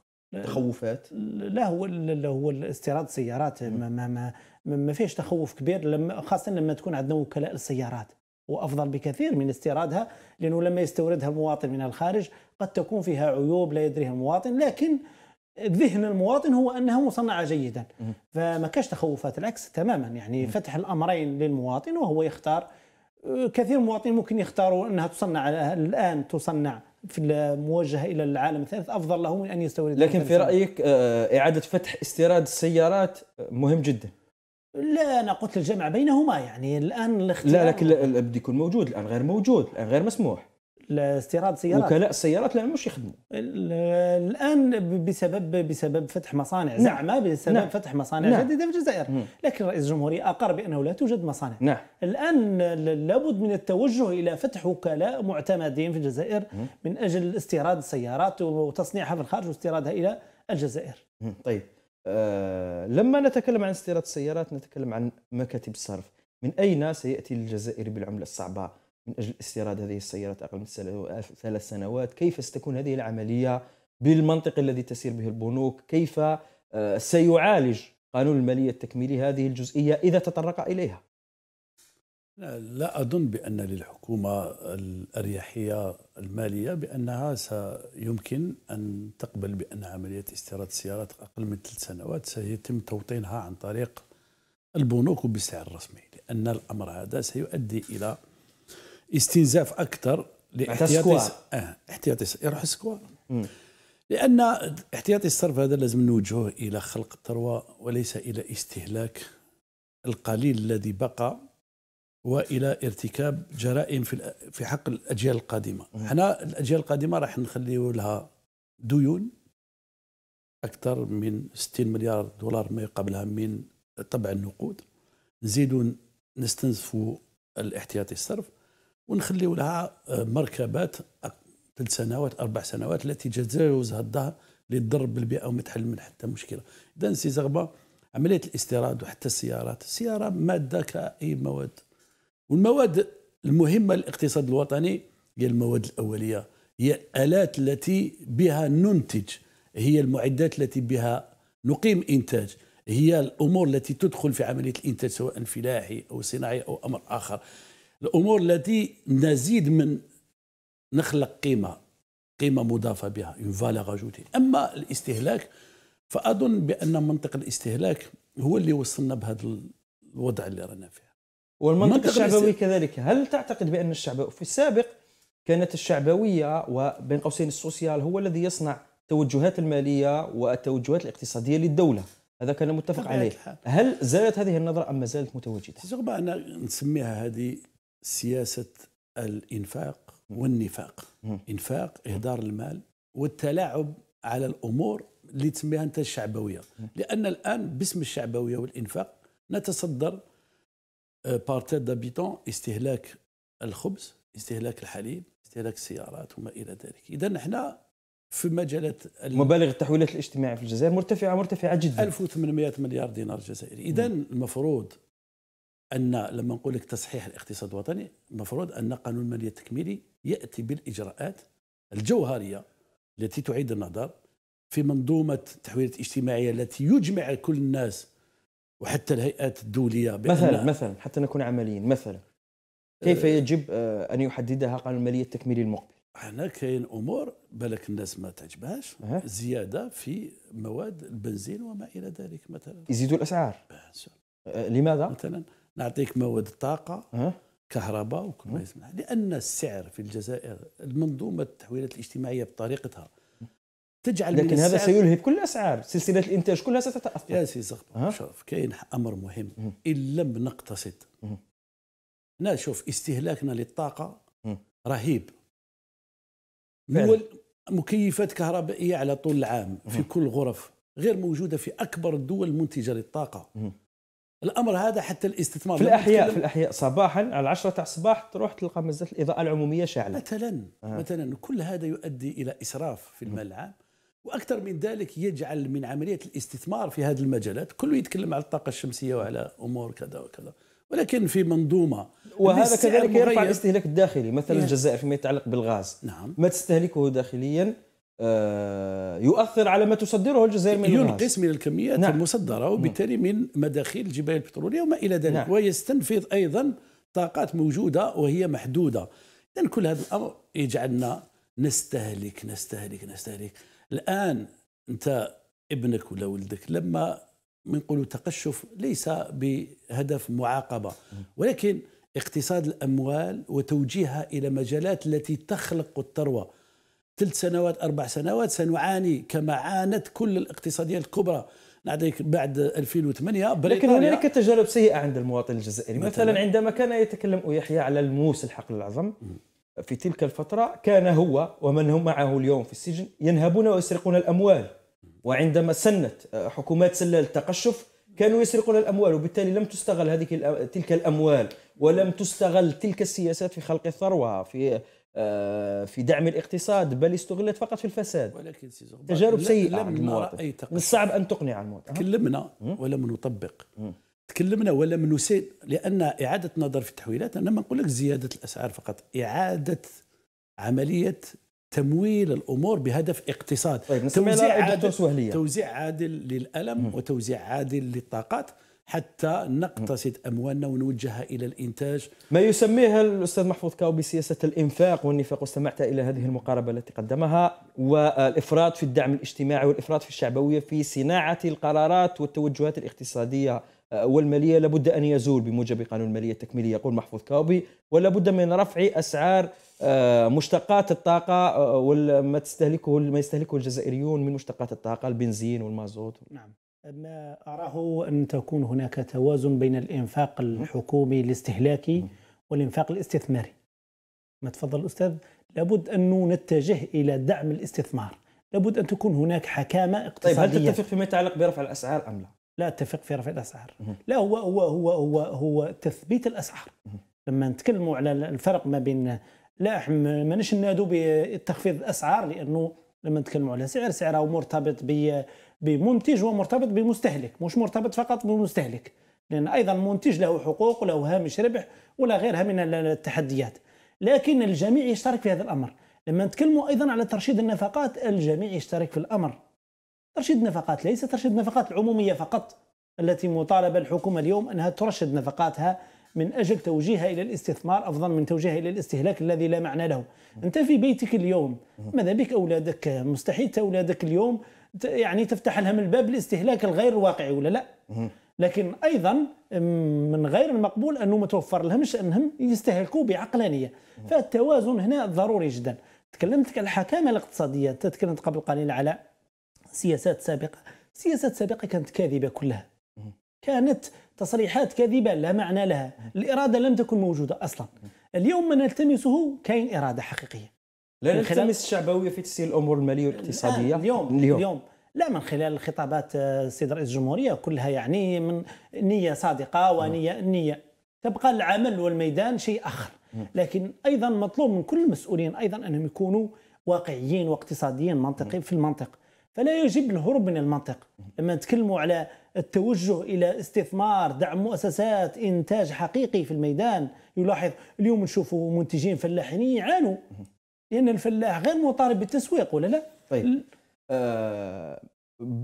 تخوفات؟ لا هو لا هو الاستيراد سيارات ما ما ما ما فيش تخوف كبير لما خاصة لما تكون عندنا وكلاء السيارات وافضل بكثير من استيرادها لانه لما يستوردها المواطن من الخارج قد تكون فيها عيوب لا يدريها المواطن لكن ذهن المواطن هو انها مصنعه جيدا فما كاش تخوفات العكس تماما يعني فتح الامرين للمواطن وهو يختار كثير من المواطنين ممكن يختاروا انها تصنع الان تصنع في الموجهه الى العالم الثالث افضل له من ان يستورد لكن في رايك آه، اعاده فتح استيراد السيارات آه، مهم جدا لا انا قلت الجمع بينهما يعني الان الاختيار لا لكن بدي يكون موجود الان غير موجود الان غير مسموح لاستيراد سيارات وكلاء السيارات لانه مش يخدموا الان بسبب بسبب فتح مصانع نعم. زعما بسبب نعم. فتح مصانع نعم. جديده في الجزائر مم. لكن رئيس الجمهوريه اقر بانه لا توجد مصانع نعم. الان لابد من التوجه الى فتح وكلاء معتمدين في الجزائر مم. من اجل استيراد السيارات وتصنيعها في الخارج واستيرادها الى الجزائر مم. طيب أه لما نتكلم عن استيراد السيارات نتكلم عن مكاتب الصرف من اين سياتي الجزائري بالعمله الصعبه من أجل استيراد هذه السيارات أقل من ثلاث سنوات كيف ستكون هذه العملية بالمنطق الذي تسير به البنوك كيف آه، سيعالج قانون المالية التكميلي هذه الجزئية إذا تطرق إليها لا أظن بأن للحكومة الأريحية المالية بأنها سيمكن أن تقبل بأن عملية استيراد السيارات أقل من ثلاث سنوات سيتم توطينها عن طريق البنوك وبسعر رسمي لأن الأمر هذا سيؤدي إلى استنزاف اكثر لاحتياطي اه احتياطي يروح السكوار لان احتياطي الصرف هذا لازم نوجهه الى خلق الثروه وليس الى استهلاك القليل الذي بقى والى ارتكاب جرائم في في حق الاجيال القادمه حنا الاجيال القادمه راح نخليو لها ديون اكثر من 60 مليار دولار ما يقابلها من طبع النقود نزيدوا نستنزفوا الاحتياطي الصرف ونخليو لها آه، مركبات ثلاث سنوات اربع سنوات التي تتجاوز الظهر للضرب بالبيئه وما تحل من حتى مشكله اذا سي زغبه عمليه الاستيراد وحتى السيارات السياره ماده كاي مواد والمواد المهمه للاقتصاد الوطني هي المواد الاوليه هي الالات التي بها ننتج هي المعدات التي بها نقيم انتاج هي الامور التي تدخل في عمليه الانتاج سواء فلاحي او صناعي او امر اخر الامور التي نزيد من نخلق قيمه قيمه مضافه بها اون فالور اجوتي اما الاستهلاك فاظن بان منطق الاستهلاك هو اللي وصلنا بهذا الوضع اللي رانا فيه والمنطق الشعبوي كذلك هل تعتقد بان الشعب في السابق كانت الشعبويه وبين قوسين السوسيال هو الذي يصنع التوجهات الماليه والتوجهات الاقتصاديه للدوله هذا كان متفق عليه هل زالت هذه النظره ام ما زالت متواجده؟ انا نسميها هذه سياسه الانفاق والنفاق انفاق اهدار المال والتلاعب على الامور اللي تسميها انت الشعبويه لان الان باسم الشعبويه والانفاق نتصدر بارتير آه، دابيتون استهلاك الخبز استهلاك الحليب استهلاك السيارات وما الى ذلك اذا نحن في مجالات مبالغ التحويلات الاجتماعيه في الجزائر مرتفعه مرتفعه جدا 1800 مليار دينار جزائري اذا المفروض ان لما نقول لك تصحيح الاقتصاد الوطني المفروض ان قانون الماليه التكميلي ياتي بالاجراءات الجوهريه التي تعيد النظر في منظومه التحويلات الاجتماعيه التي يجمع كل الناس وحتى الهيئات الدوليه مثلا مثلا حتى نكون عمليين مثلا كيف آه، يجب آه، ان يحددها قانون الماليه التكميلي المقبل؟ هنا كاين امور بالك الناس ما تعجبهاش زياده في مواد البنزين وما الى ذلك مثلا يزيدوا الاسعار آه، لماذا؟ مثلا نعطيك مواد الطاقه كهرباء وكل ما يسمح لان السعر في الجزائر المنظومه التحويلات الاجتماعيه بطريقتها تجعل لكن هذا سيلهب كل الاسعار سلسله الانتاج كلها ستتاثر يا سي زغب شوف كاين امر مهم ان لم نقتصد هنا شوف استهلاكنا للطاقه رهيب مكيفات كهربائيه على طول العام في كل غرف غير موجوده في اكبر الدول المنتجه للطاقه الامر هذا حتى الاستثمار في الاحياء في الاحياء صباحا على 10 تاع الصباح تروح تلقى مازالت الاضاءه العموميه شاعله مثلا آه. مثلا كل هذا يؤدي الى اسراف في المال العام واكثر من ذلك يجعل من عمليه الاستثمار في هذه المجالات كله يتكلم على الطاقه الشمسيه وعلى امور كذا وكذا ولكن في منظومه وهذا كذلك يرفع الاستهلاك الداخلي مثلا الجزائر فيما يتعلق بالغاز نعم ما تستهلكه داخليا آه، يؤثر على ما تصدره الجزائر من ينقص من الكميات نعم. المصدره وبالتالي من مداخيل الجبال البتروليه وما الى ذلك نعم. ويستنفذ ايضا طاقات موجوده وهي محدوده اذا كل هذا الامر يجعلنا نستهلك نستهلك نستهلك الان انت ابنك ولا ولدك لما نقولوا تقشف ليس بهدف معاقبه ولكن اقتصاد الاموال وتوجيهها الى مجالات التي تخلق الثروه ثلاث سنوات أربع سنوات سنعاني كما عانت كل الاقتصاديات الكبرى نعطيك بعد 2008 لكن هنالك تجارب سيئه عند المواطن الجزائري مثلا, عندما كان يتكلم يحيى على الموس الحقل العظم في تلك الفتره كان هو ومن هم معه اليوم في السجن ينهبون ويسرقون الاموال وعندما سنت آه، حكومات سله التقشف كانوا يسرقون الاموال وبالتالي لم تستغل هذه آه، تلك الاموال ولم تستغل تلك السياسات في خلق الثروه في آه، في دعم الاقتصاد بل استغلت فقط في الفساد ولكن تجارب سيئة لم المواطن من الصعب أن تقنع المواطن تكلمنا ولم نطبق تكلمنا ولم نسير لأن إعادة نظر في التحويلات أنا ما نقول لك زيادة الأسعار فقط إعادة عملية تمويل الامور بهدف اقتصاد طيب توزيع عادل توزيع عادل للالم مم. وتوزيع عادل للطاقات حتى نقتصد اموالنا ونوجهها الى الانتاج ما يسميها الاستاذ محفوظ كاو بسياسه الانفاق والنفاق واستمعت الى هذه المقاربه التي قدمها والافراط في الدعم الاجتماعي والافراط في الشعبويه في صناعه القرارات والتوجهات الاقتصاديه آه، والماليه لابد ان يزول بموجب قانون الماليه التكميلي يقول محفوظ كاوبي ولابد من رفع اسعار آه، مشتقات الطاقه آه، وما تستهلكه ما يستهلكه الجزائريون من مشتقات الطاقه البنزين والمازوت نعم ما أراه أن تكون هناك توازن بين الإنفاق الحكومي الاستهلاكي والإنفاق الاستثماري ما تفضل أستاذ لابد أن نتجه إلى دعم الاستثمار لابد أن تكون هناك حكامة اقتصادية طيب هل تتفق فيما يتعلق برفع الأسعار أم لا؟ لا أتفق في رفع الأسعار لا هو هو هو هو, هو تثبيت الأسعار لما نتكلموا على الفرق ما بين لا مانيش نادو بتخفيض الأسعار لأنه لما نتكلموا على سعر سعره مرتبط ب بمنتج ومرتبط بمستهلك مش مرتبط فقط بمستهلك لأن أيضا المنتج له حقوق وله هامش ربح ولا غيرها من التحديات لكن الجميع يشترك في هذا الأمر لما نتكلموا أيضا على ترشيد النفقات الجميع يشترك في الأمر ترشيد النفقات ليس ترشيد النفقات العمومية فقط التي مطالبة الحكومة اليوم أنها ترشد نفقاتها من أجل توجيهها إلى الاستثمار أفضل من توجيهها إلى الاستهلاك الذي لا معنى له أنت في بيتك اليوم ماذا بك أولادك مستحيل أولادك اليوم يعني تفتح لها من باب الاستهلاك الغير واقعي ولا لا لكن ايضا من غير المقبول انه ما توفر لهمش انهم يستهلكوا بعقلانيه فالتوازن هنا ضروري جدا تكلمت على الحكامه الاقتصاديه تكلمت قبل قليل على سياسات سابقه سياسات سابقه كانت كاذبه كلها كانت تصريحات كاذبه لا معنى لها الاراده لم تكن موجوده اصلا اليوم ما نلتمسه كاين اراده حقيقيه لا التمس الشعبويه في تسيير الامور الماليه والاقتصاديه اليوم اليوم, اليوم. لا من خلال خطابات آه، السيد رئيس الجمهوريه كلها يعني من نيه صادقه ونيه نيه تبقى العمل والميدان شيء اخر لكن ايضا مطلوب من كل المسؤولين ايضا انهم يكونوا واقعيين واقتصاديين منطقيين في المنطق فلا يجب الهروب من المنطق لما نتكلموا على التوجه الى استثمار دعم مؤسسات انتاج حقيقي في الميدان يلاحظ اليوم نشوفوا منتجين فلاحين يعانوا لان الفلاح غير مطالب بالتسويق ولا لا؟ طيب آه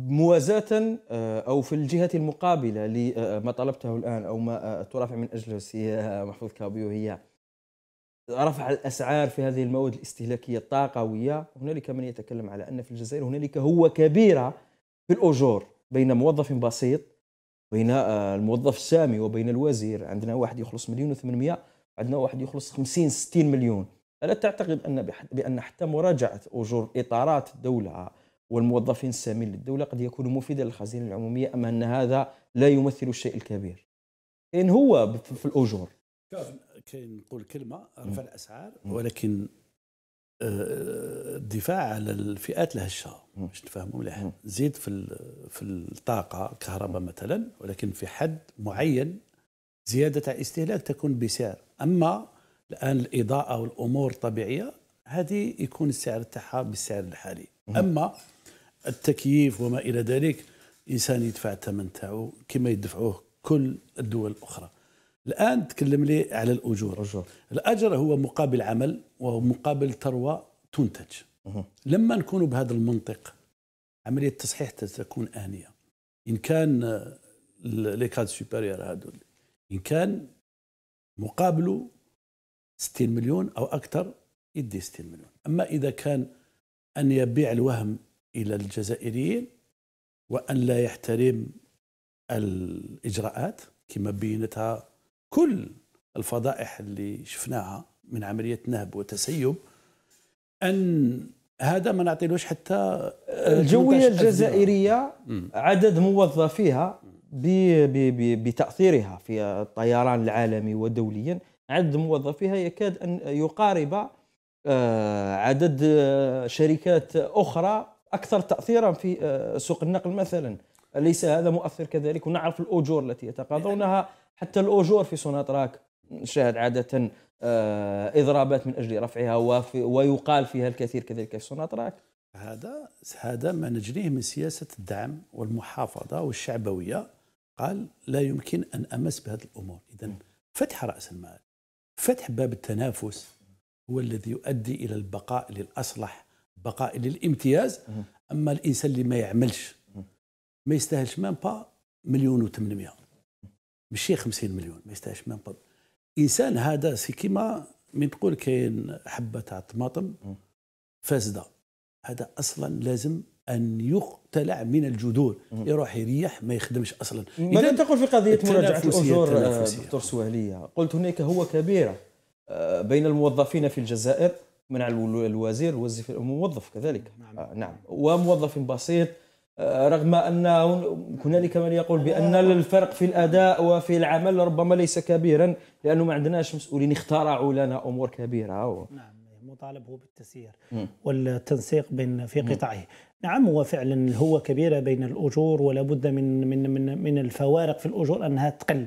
موازاة آه، أو في الجهة المقابلة لما آه، آه، طلبته الآن أو ما ترافع من أجله السي محفوظ كابيو هي رفع الأسعار في هذه المواد الاستهلاكية الطاقوية هنالك من يتكلم على أن في الجزائر هنالك هو كبيرة في الأجور بين موظف بسيط بين الموظف السامي وبين الوزير عندنا واحد يخلص مليون و800 عندنا واحد يخلص 50 60 مليون ألا تعتقد أن بأن حتى مراجعة أجور إطارات الدولة والموظفين السامين للدولة قد يكون مفيدا للخزينة العمومية أم أن هذا لا يمثل الشيء الكبير؟ كاين هو في الأجور كاين نقول كلمة رفع الأسعار ولكن آه، الدفاع على الفئات الهشه باش نتفاهموا مليح زيد في في الطاقه الكهرباء مثلا ولكن في حد معين زياده الاستهلاك تكون بسعر اما الان الاضاءه والامور طبيعيه هذه يكون السعر تاعها بالسعر الحالي اما التكييف وما الى ذلك الانسان يدفع الثمن تاعو كما يدفعوه كل الدول الاخرى الان تكلم لي على الاجور أجور. الاجر هو مقابل عمل ومقابل ثروه تنتج أه. لما نكون بهذا المنطق عمليه التصحيح تكون انيه ان كان آه، لي كاد سوبيريور هذول ان كان مقابله 60 مليون أو أكثر يدي 60 مليون أما إذا كان أن يبيع الوهم إلى الجزائريين وأن لا يحترم الإجراءات كما بينتها كل الفضائح اللي شفناها من عملية نهب وتسيب أن هذا ما نعطيلوش حتى الجوية الجزائرية عدد موظفيها بتأثيرها في الطيران العالمي ودوليا عدد موظفيها يكاد ان يقارب آه، عدد آه، شركات اخرى اكثر تاثيرا في آه، سوق النقل مثلا ليس هذا مؤثر كذلك ونعرف الاجور التي يتقاضونها حتى الاجور في سوناتراك نشاهد عاده اضرابات من اجل رفعها ويقال فيها الكثير كذلك في سوناتراك هذا هذا ما نجنيه من سياسه الدعم والمحافظه والشعبويه قال لا يمكن ان امس بهذه الامور اذا فتح راس المال فتح باب التنافس هو الذي يؤدي الى البقاء للاصلح بقاء للامتياز اما الانسان اللي ما يعملش ما يستاهلش مام با مليون و800 ماشي 50 مليون ما يستاهلش مام با انسان هذا سي كيما من تقول كاين حبه تاع الطماطم فاسده هذا اصلا لازم ان يقتلع من الجذور يروح يريح ما يخدمش اصلا ماذا تقول في قضيه مراجعه الاجور دكتور سهليه قلت هناك هو كبيره آه، بين الموظفين في الجزائر منع الوزير وظف الموظف كذلك نعم, آه، نعم. وموظف بسيط آه، رغم ان هنالك من يقول بان الفرق في الاداء وفي العمل ربما ليس كبيرا لانه ما عندناش مسؤولين اخترعوا لنا امور كبيره و... نعم مطالب هو بالتسيير والتنسيق بين في قطاعه نعم هو فعلا هو كبيره بين الاجور ولا بد من من من من الفوارق في الاجور انها تقل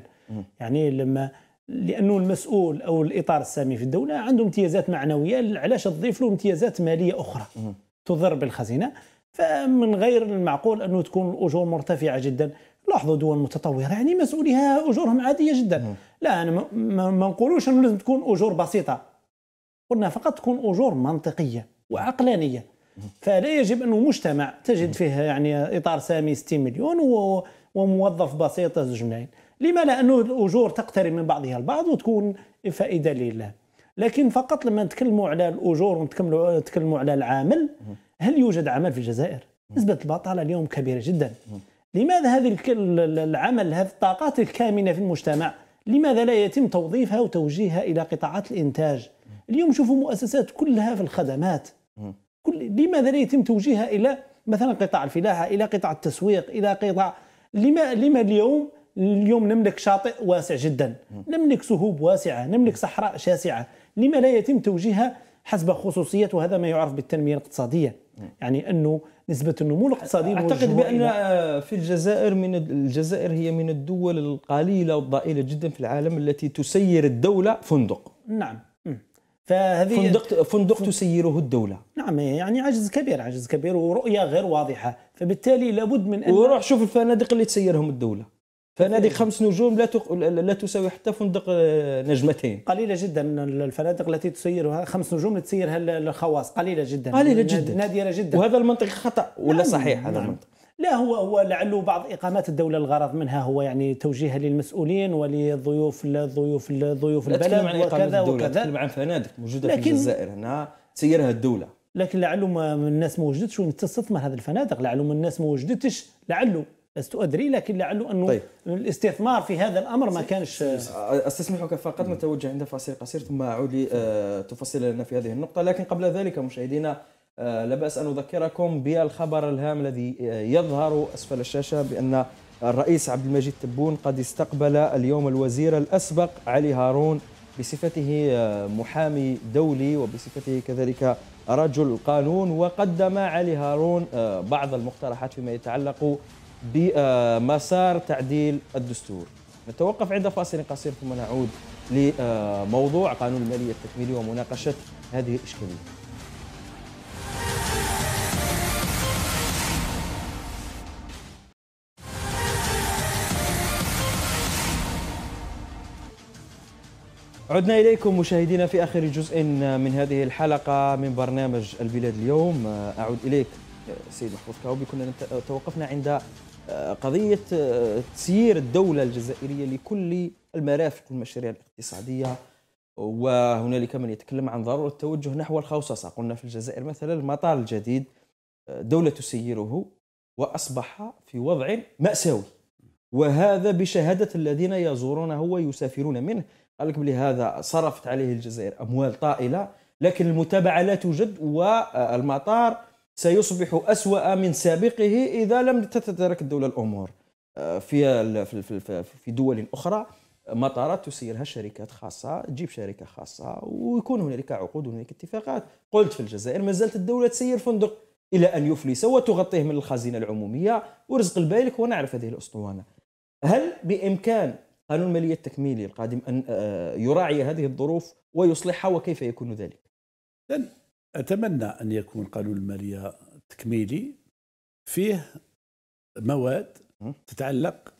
يعني لما لانه المسؤول او الاطار السامي في الدوله عنده امتيازات معنويه علاش تضيف له امتيازات ماليه اخرى تضر بالخزينه فمن غير المعقول انه تكون الاجور مرتفعه جدا لاحظوا دول متطوره يعني مسؤوليها اجورهم عاديه جدا لا انا ما نقولوش انه لازم تكون اجور بسيطه قلنا فقط تكون اجور منطقيه وعقلانيه فلا يجب انه مجتمع تجد فيه يعني اطار سامي 60 مليون وموظف بسيط زوج ملايين لما لانه الاجور تقترب من بعضها البعض وتكون فائده لله لكن فقط لما نتكلموا على الاجور ونتكلموا نتكلموا على العامل هل يوجد عمل في الجزائر؟ نسبه البطاله اليوم كبيره جدا لماذا هذه العمل هذه الطاقات الكامنه في المجتمع لماذا لا يتم توظيفها وتوجيهها الى قطاعات الانتاج؟ اليوم شوفوا مؤسسات كلها في الخدمات كل لماذا لا يتم توجيهها الى مثلا قطاع الفلاحه الى قطاع التسويق الى قطاع لما لما اليوم اليوم نملك شاطئ واسع جدا نملك سهوب واسعه نملك صحراء شاسعه لما لا يتم توجيهها حسب خصوصيات وهذا ما يعرف بالتنميه الاقتصاديه يعني انه نسبه النمو الاقتصادي اعتقد بان في الجزائر من الجزائر هي من الدول القليله والضئيله جدا في العالم التي تسير الدوله فندق نعم فهذه فندق فندق تسيره الدوله نعم يعني عجز كبير عجز كبير ورؤيه غير واضحه فبالتالي لابد من ان وروح شوف الفنادق اللي تسيرهم الدوله فنادق خمس نجوم لا تق... لا تساوي حتى فندق آه، نجمتين قليله جدا الفنادق التي تسيرها خمس نجوم تسيرها الخواص قليله جدا قليله جدا نادره جدا وهذا المنطق خطا ولا نعم صحيح هذا نعم. المنطق لا هو هو لعله بعض اقامات الدوله الغرض منها هو يعني توجيهها للمسؤولين ولضيوف الضيوف الضيوف البلد عن وكذا وكذا تتكلم عن فنادق موجوده في الجزائر هنا تسيرها الدوله لكن لعله ما الناس ما وجدتش وين تستثمر هذه الفنادق لعله الناس ما وجدتش لعله لست ادري لكن لعله انه طيب. الاستثمار في هذا الامر ما كانش استسمحك فقط نتوجه عند فاصل قصير ثم اعود لتفصل آه، لنا في هذه النقطه لكن قبل ذلك مشاهدينا آه، باس أن أذكركم بالخبر الهام الذي آه، يظهر أسفل الشاشة بأن الرئيس عبد المجيد تبون قد استقبل اليوم الوزير الأسبق علي هارون بصفته آه، محامي دولي وبصفته كذلك رجل قانون وقدم علي هارون بعض المقترحات فيما يتعلق بمسار تعديل الدستور نتوقف عند فاصل قصير ثم نعود لموضوع قانون المالية التكميلي ومناقشة هذه الإشكالية عدنا إليكم مشاهدينا في آخر جزء من هذه الحلقة من برنامج البلاد اليوم أعود إليك سيد محفوظ كاوبي كنا توقفنا عند آه، قضية آه، تسيير الدولة الجزائرية لكل المرافق والمشاريع الاقتصادية وهنالك من يتكلم عن ضرورة التوجه نحو الخوصصة قلنا في الجزائر مثلا المطار الجديد آه، دولة تسيره وأصبح في وضع مأساوي وهذا بشهادة الذين يزورونه ويسافرون منه قال لك بلي هذا صرفت عليه الجزائر اموال طائله لكن المتابعه لا توجد والمطار سيصبح اسوا من سابقه اذا لم تتدارك الدوله الامور آه، في في دول اخرى مطارات تسيرها شركات خاصه تجيب شركه خاصه ويكون هنالك عقود وهنالك اتفاقات قلت في الجزائر ما زالت الدوله تسير فندق الى ان يفلس وتغطيه من الخزينه العموميه ورزق البالك ونعرف هذه الاسطوانه هل بامكان قانون المالية التكميلي القادم أن آه، يراعي هذه الظروف ويصلحها وكيف يكون ذلك أتمنى أن يكون قانون المالية التكميلي فيه مواد تتعلق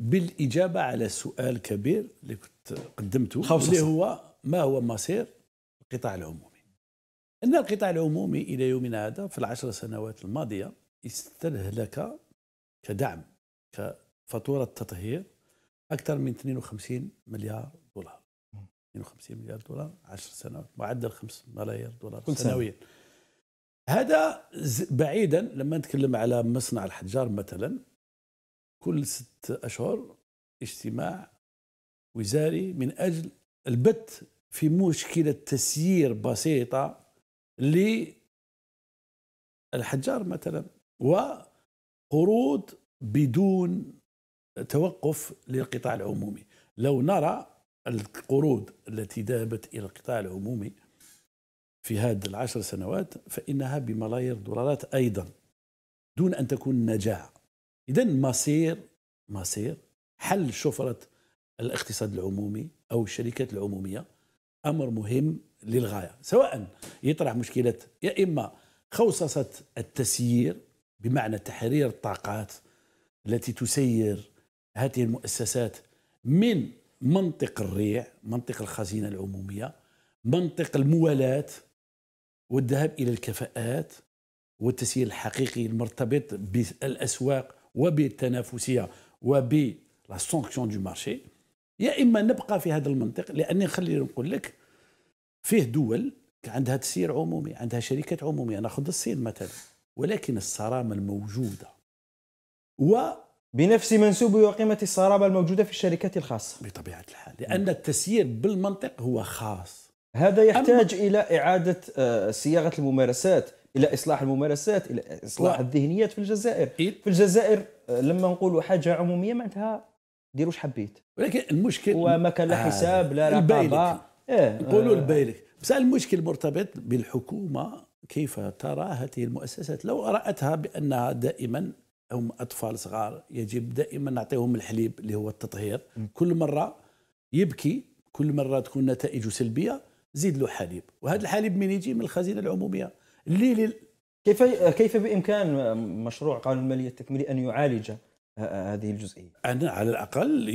بالإجابة على سؤال كبير اللي كنت قدمته خصص. اللي هو ما هو مصير القطاع العمومي أن القطاع العمومي إلى يومنا هذا في العشر سنوات الماضية استهلك كدعم كفاتورة تطهير اكثر من 52 مليار دولار 52 مليار دولار 10 سنوات معدل 5 ملايير دولار سنويا هذا بعيدا لما نتكلم على مصنع الحجار مثلا كل ست اشهر اجتماع وزاري من اجل البت في مشكله تسيير بسيطه للحجار مثلا وقروض بدون توقف للقطاع العمومي لو نرى القروض التي ذهبت إلى القطاع العمومي في هذه العشر سنوات فإنها بملايير دولارات أيضا دون أن تكون نجاعة إذا مصير مصير حل شفرة الاقتصاد العمومي أو الشركات العمومية أمر مهم للغاية سواء يطرح مشكلة يا إما خوصصة التسيير بمعنى تحرير الطاقات التي تسير هذه المؤسسات من منطق الريع منطق الخزينة العمومية منطق الموالاة والذهاب إلى الكفاءات والتسيير الحقيقي المرتبط بالأسواق وبالتنافسية وب دو مارشي يا إما نبقى في هذا المنطق لأني خليني نقول لك فيه دول عندها تسيير عمومي عندها شركات عمومية ناخذ الصين مثلا ولكن الصرامة الموجودة و بنفس منسوب وقيمة الصرابة الموجودة في الشركات الخاصة بطبيعة الحال لأن التسيير بالمنطق هو خاص هذا يحتاج إلى إعادة آه، صياغة الممارسات إلى إصلاح الممارسات إلى إصلاح و... الذهنيات في الجزائر إيه؟ في الجزائر آه، لما نقولوا حاجة عمومية معناتها ديروا واش حبيت ولكن المشكل وما كان لا آه، حساب لا رقابة إيه نقولوا البيلك بس المشكل مرتبط بالحكومة كيف ترى هذه المؤسسات لو رأتها بأنها دائما هم اطفال صغار يجب دائما نعطيهم الحليب اللي هو التطهير م. كل مره يبكي كل مره تكون نتائجه سلبيه زيد له حليب وهذا الحليب من يجي من الخزينه العموميه اللي كيف كيف بامكان مشروع قانون الماليه التكميلي ان يعالج هذه الجزئيه؟ انا على الاقل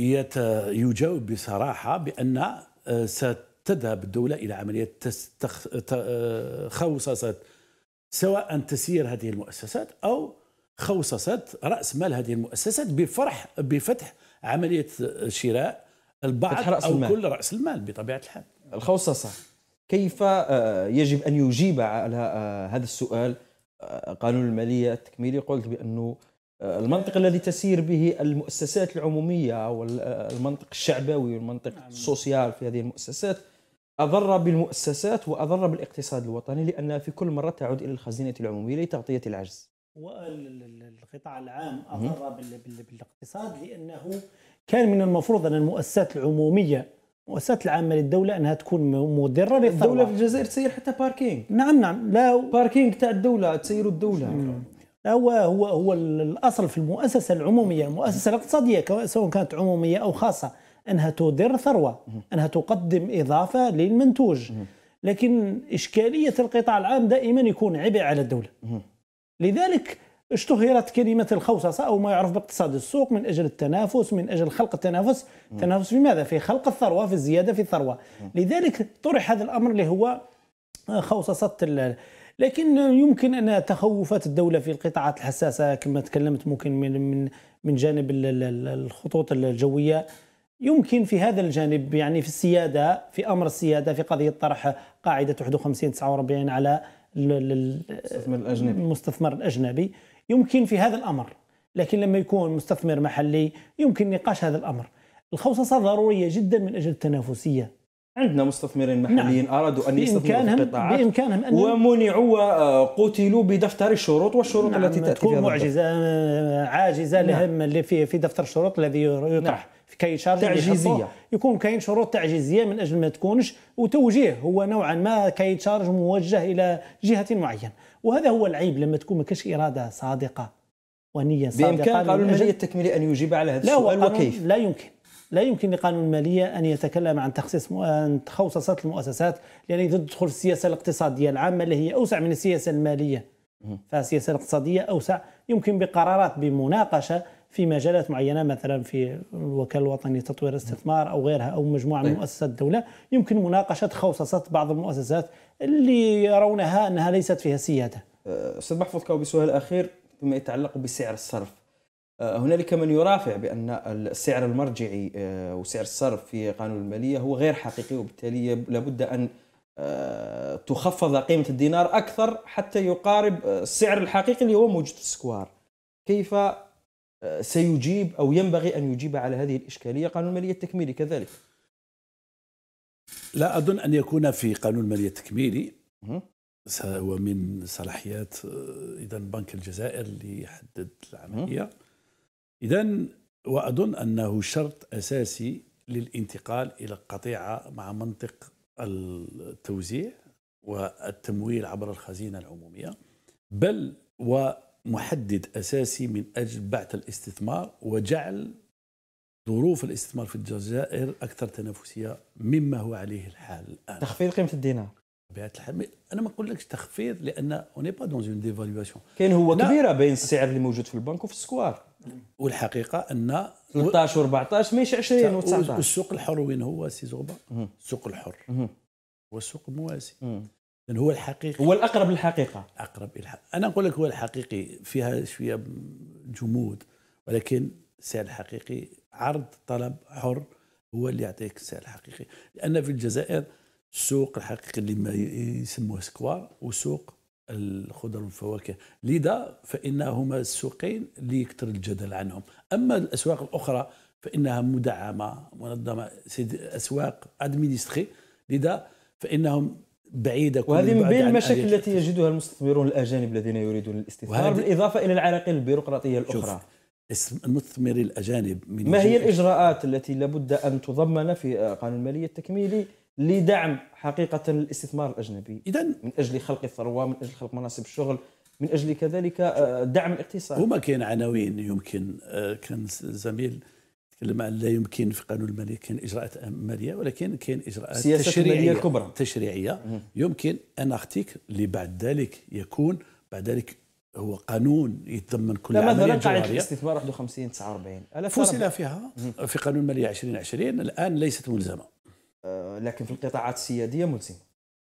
يجاوب بصراحه بان آه، ستذهب الدوله الى عمليه تستخ... آه، خوصصه سواء تسيير هذه المؤسسات او خوصصت راس مال هذه المؤسسات بفرح بفتح عمليه شراء البعض رأس او المال. كل راس المال بطبيعه الحال الخوصصه كيف آه، يجب ان يجيب على آه، هذا السؤال آه، قانون الماليه التكميلي قلت بانه المنطق الذي تسير به المؤسسات العموميه والمنطق الشعبوي والمنطق نعم. السوسيال في هذه المؤسسات اضر بالمؤسسات واضر بالاقتصاد الوطني لانها في كل مره تعود الى الخزينه العموميه لتغطيه العجز. والقطاع العام اضر بالاقتصاد لانه كان من المفروض ان المؤسسات العموميه المؤسسات العامه للدوله انها تكون مدره للثروه الدوله في الجزائر تسير حتى باركينغ نعم نعم لا باركينغ تاع الدوله تسير الدوله هو هو هو الاصل في المؤسسه العموميه المؤسسه الاقتصاديه سواء كانت عموميه او خاصه انها تدر ثروه انها تقدم اضافه للمنتوج لكن اشكاليه القطاع العام دائما يكون عبء على الدوله لذلك اشتهرت كلمة الخوصصة أو ما يعرف باقتصاد السوق من أجل التنافس من أجل خلق التنافس التنافس في ماذا؟ في خلق الثروة في الزيادة في الثروة لذلك طرح هذا الأمر اللي هو آه، خوصصة لكن يمكن أن تخوفات الدولة في القطاعات الحساسة كما تكلمت ممكن من من من جانب الخطوط الجوية يمكن في هذا الجانب يعني في السيادة في أمر السيادة في قضية طرح قاعدة 51 49 على المستثمر الاجنبي المستثمر الاجنبي يمكن في هذا الامر لكن لما يكون مستثمر محلي يمكن نقاش هذا الامر الخوصصه ضروريه جدا من اجل التنافسيه عندنا مستثمرين نعم. محليين نعم. ارادوا ان يستثمروا في القطاعات بامكانهم أن ومنعوا وقتلوا آه، بدفتر الشروط والشروط نعم. التي تاتي تكون معجزه آه، عاجزه نعم. لهم في في دفتر الشروط الذي نعم. يطرح نعم. كي شارج تعجيزيه يكون كاين شروط تعجيزيه من اجل ما تكونش وتوجيه هو نوعا ما كي شارج موجه الى جهه معينه وهذا هو العيب لما تكون ما كاش اراده صادقه ونيه صادقه بامكان قانون الماليه التكميلي ان يجيب على هذا السؤال وكيف لا يمكن لا يمكن لقانون المالية أن يتكلم عن تخصيص عن تخصصات المؤسسات يعني تدخل السياسة الاقتصادية العامة اللي هي أوسع من السياسة المالية فالسياسة الاقتصادية أوسع يمكن بقرارات بمناقشة في مجالات معينه مثلا في الوكاله الوطنيه لتطوير الاستثمار او غيرها او مجموعه من طيب. مؤسسات الدوله يمكن مناقشه تخصصات بعض المؤسسات اللي يرونها انها ليست فيها سياده. أه، استاذ محفوظ كاو بسؤال اخير فيما يتعلق بسعر الصرف. آه، هنالك من يرافع بان السعر المرجعي آه، وسعر الصرف في قانون الماليه هو غير حقيقي وبالتالي لابد ان آه، تخفض قيمه الدينار اكثر حتى يقارب السعر الحقيقي اللي هو موجود في السكوار كيف سيجيب او ينبغي ان يجيب على هذه الاشكاليه قانون الماليه التكميلي كذلك لا اظن ان يكون في قانون الماليه التكميلي هو من صلاحيات اذا بنك الجزائر اللي يحدد العمليه إذا وأظن أنه شرط أساسي للانتقال إلى قطيعة مع منطق التوزيع والتمويل عبر الخزينة العمومية بل ومحدد أساسي من أجل بعث الاستثمار وجعل ظروف الاستثمار في الجزائر أكثر تنافسية مما هو عليه الحال الآن تخفيض قيمة الدينار بطبيعه الحال انا ما نقولكش تخفيض لان اوني با دون اون ديفالواسيون كاين هو كبيره بين السعر اللي موجود في البنك وفي السكوار والحقيقه ان 13 و14 ماشي 20 و19 السوق الحر وين هو سي زوبا؟ السوق الحر هو السوق الموازي لان هو الحقيقي هو الاقرب للحقيقه اقرب الى الحقيقة. انا نقول لك هو الحقيقي فيها شويه جمود ولكن السعر الحقيقي عرض طلب حر هو اللي يعطيك السعر الحقيقي لان في الجزائر السوق الحقيقي اللي ما يسموه سكوار وسوق الخضر والفواكه لذا فإنهما السوقين اللي يكثر الجدل عنهم أما الأسواق الأخرى فإنها مدعمة منظمة أسواق أدمينستري لذا فإنهم بعيدة كل وهذه من بين المشاكل التي يجدها المستثمرون الأجانب الذين يريدون الاستثمار بالإضافة إلى العراقيل البيروقراطية الأخرى المستثمرين الأجانب من ما هي الإجراءات التي لابد أن تضمن في قانون المالية التكميلي لدعم حقيقه الاستثمار الاجنبي اذا من اجل خلق الثروه من اجل خلق مناصب الشغل من اجل كذلك آه، دعم الاقتصاد هما كاين عناوين يمكن آه، كان زميل تكلم عن لا يمكن في قانون الماليه كاين اجراءات ماليه ولكن كاين اجراءات تشريعيه كبرى. تشريعيه يمكن ان أختيك اللي بعد ذلك يكون بعد ذلك هو قانون يتضمن كل عمليه مثلا قاعده الاستثمار 51 49 فصل فيها في قانون الماليه 2020 الان ليست ملزمه آه، لكن في القطاعات السياديه ملزم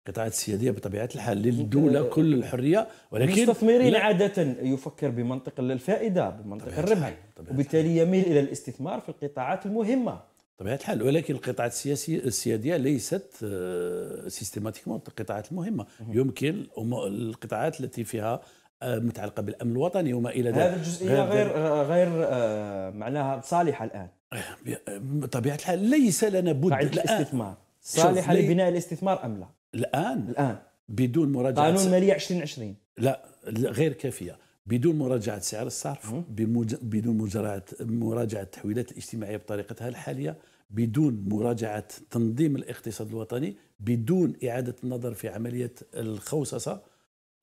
القطاعات السياديه بطبيعه الحال للدوله آه، كل الحريه ولكن المستثمرين عاده يفكر بمنطق الفائده بمنطق الربح وبالتالي يميل الى الاستثمار في القطاعات المهمه طبيعة الحال ولكن القطاعات السياسية السيادية ليست آه، سيستماتيكمون القطاعات المهمة يمكن القطاعات التي فيها متعلقة بالأمن الوطني وما إلى ذلك هذه الجزئية غير غير, غير معناها صالحة الآن بطبيعه الحال ليس لنا بد قاعده الاستثمار صالحه لبناء الاستثمار ام لا؟ الان الان بدون مراجعه قانون ماليه 2020 لا غير كافيه بدون مراجعه سعر الصرف بمج... بدون مراجعه مراجعه التحويلات الاجتماعيه بطريقتها الحاليه بدون مراجعه تنظيم الاقتصاد الوطني بدون اعاده النظر في عمليه الخوصصه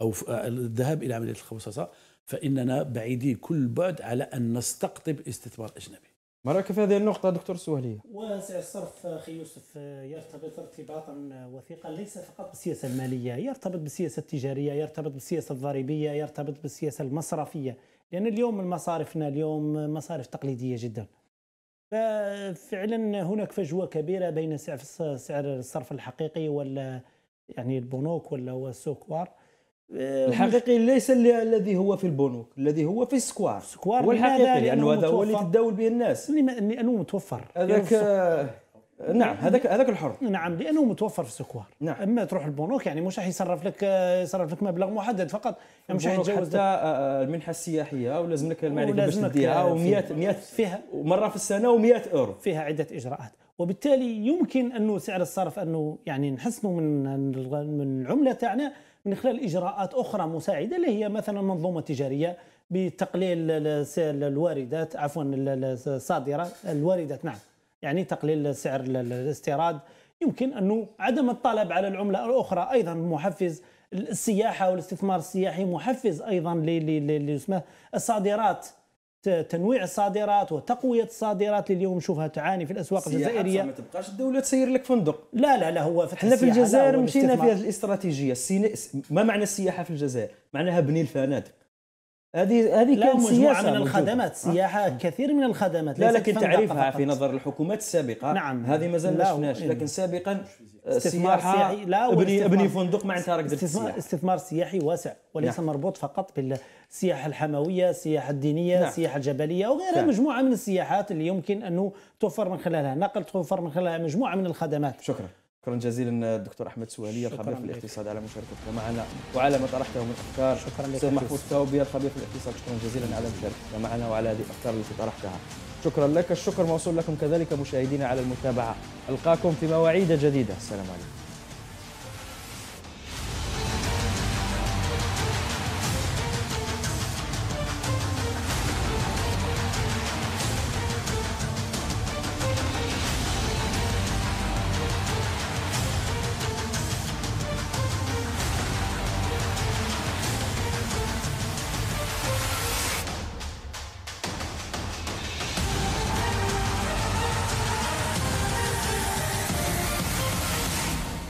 او الذهاب الى عمليه الخوصصه فاننا بعيدي كل بعد على ان نستقطب استثمار اجنبي ما رايك في هذه النقطة دكتور سهلي واسع الصرف أخي يوسف يرتبط ارتباطا وثيقا ليس فقط بالسياسة المالية، يرتبط بالسياسة التجارية، يرتبط بالسياسة الضريبية، يرتبط بالسياسة المصرفية، لأن اليوم مصارفنا اليوم مصارف تقليدية جدا. ففعلا هناك فجوة كبيرة بين سعر سعر الصرف الحقيقي ولا يعني البنوك ولا والسوكوار آه، الحقيقي ليس الذي هو في البنوك الذي هو في السكوار سكوار هو الحقيقي لانه هذا هو اللي تداول به الناس لانه متوفر هذاك يعني نعم هذاك هذاك الحر نعم لانه متوفر في السكوار نعم اما تروح البنوك يعني مش راح يصرف لك يصرف لك مبلغ محدد فقط يعني مش راح يتجاوز حتى آه، آه، المنحه السياحيه ولازم لك المعرفه باش تديها و100 100 فيها مره في السنه و100 اورو فيها عده اجراءات وبالتالي يمكن انه سعر الصرف انه يعني نحسنوا من من العمله تاعنا يعني، من خلال اجراءات اخرى مساعده اللي هي مثلا منظومه تجاريه بتقليل الواردات عفوا الصادره الواردات نعم يعني تقليل سعر الاستيراد يمكن انه عدم الطلب على العمله الاخرى ايضا محفز السياحه والاستثمار السياحي محفز ايضا للصادرات تنويع الصادرات وتقويه الصادرات اللي اليوم نشوفها تعاني في الاسواق الجزائريه ما تبقاش الدوله تسير لك فندق لا لا لا هو احنا في الجزائر مشينا في هذه الاستراتيجيه السينا... ما معنى السياحه في الجزائر معناها بني الفنادق هذه هذه كانت سياسه من الخدمات سياحه آه. كثير من الخدمات لا لكن تعريفها في نظر الحكومات السابقه نعم هذه مازال ما شفناش لكن سابقا السياحه آه، لا ابني ابني فندق ما معناتها راك استثمار, استثمار سياحي واسع وليس نعم. مربوط فقط بالسياحه الحمويه السياحه الدينيه نعم. السياحه الجبليه وغيرها نعم. مجموعه من السياحات اللي يمكن انه توفر من خلالها نقل توفر من خلالها مجموعه من الخدمات شكرا شكرا جزيلا الدكتور احمد سوالي الخبير في الاقتصاد على مشاركتك معنا وعلى ما طرحته من افكار شكرا لك استاذ محفوظ الثوبي الخبير في الاقتصاد شكرا جزيلا على مشاركتك معنا وعلى هذه الافكار التي طرحتها شكرا لك الشكر موصول لكم كذلك مشاهدينا على المتابعه القاكم في مواعيد جديده السلام عليكم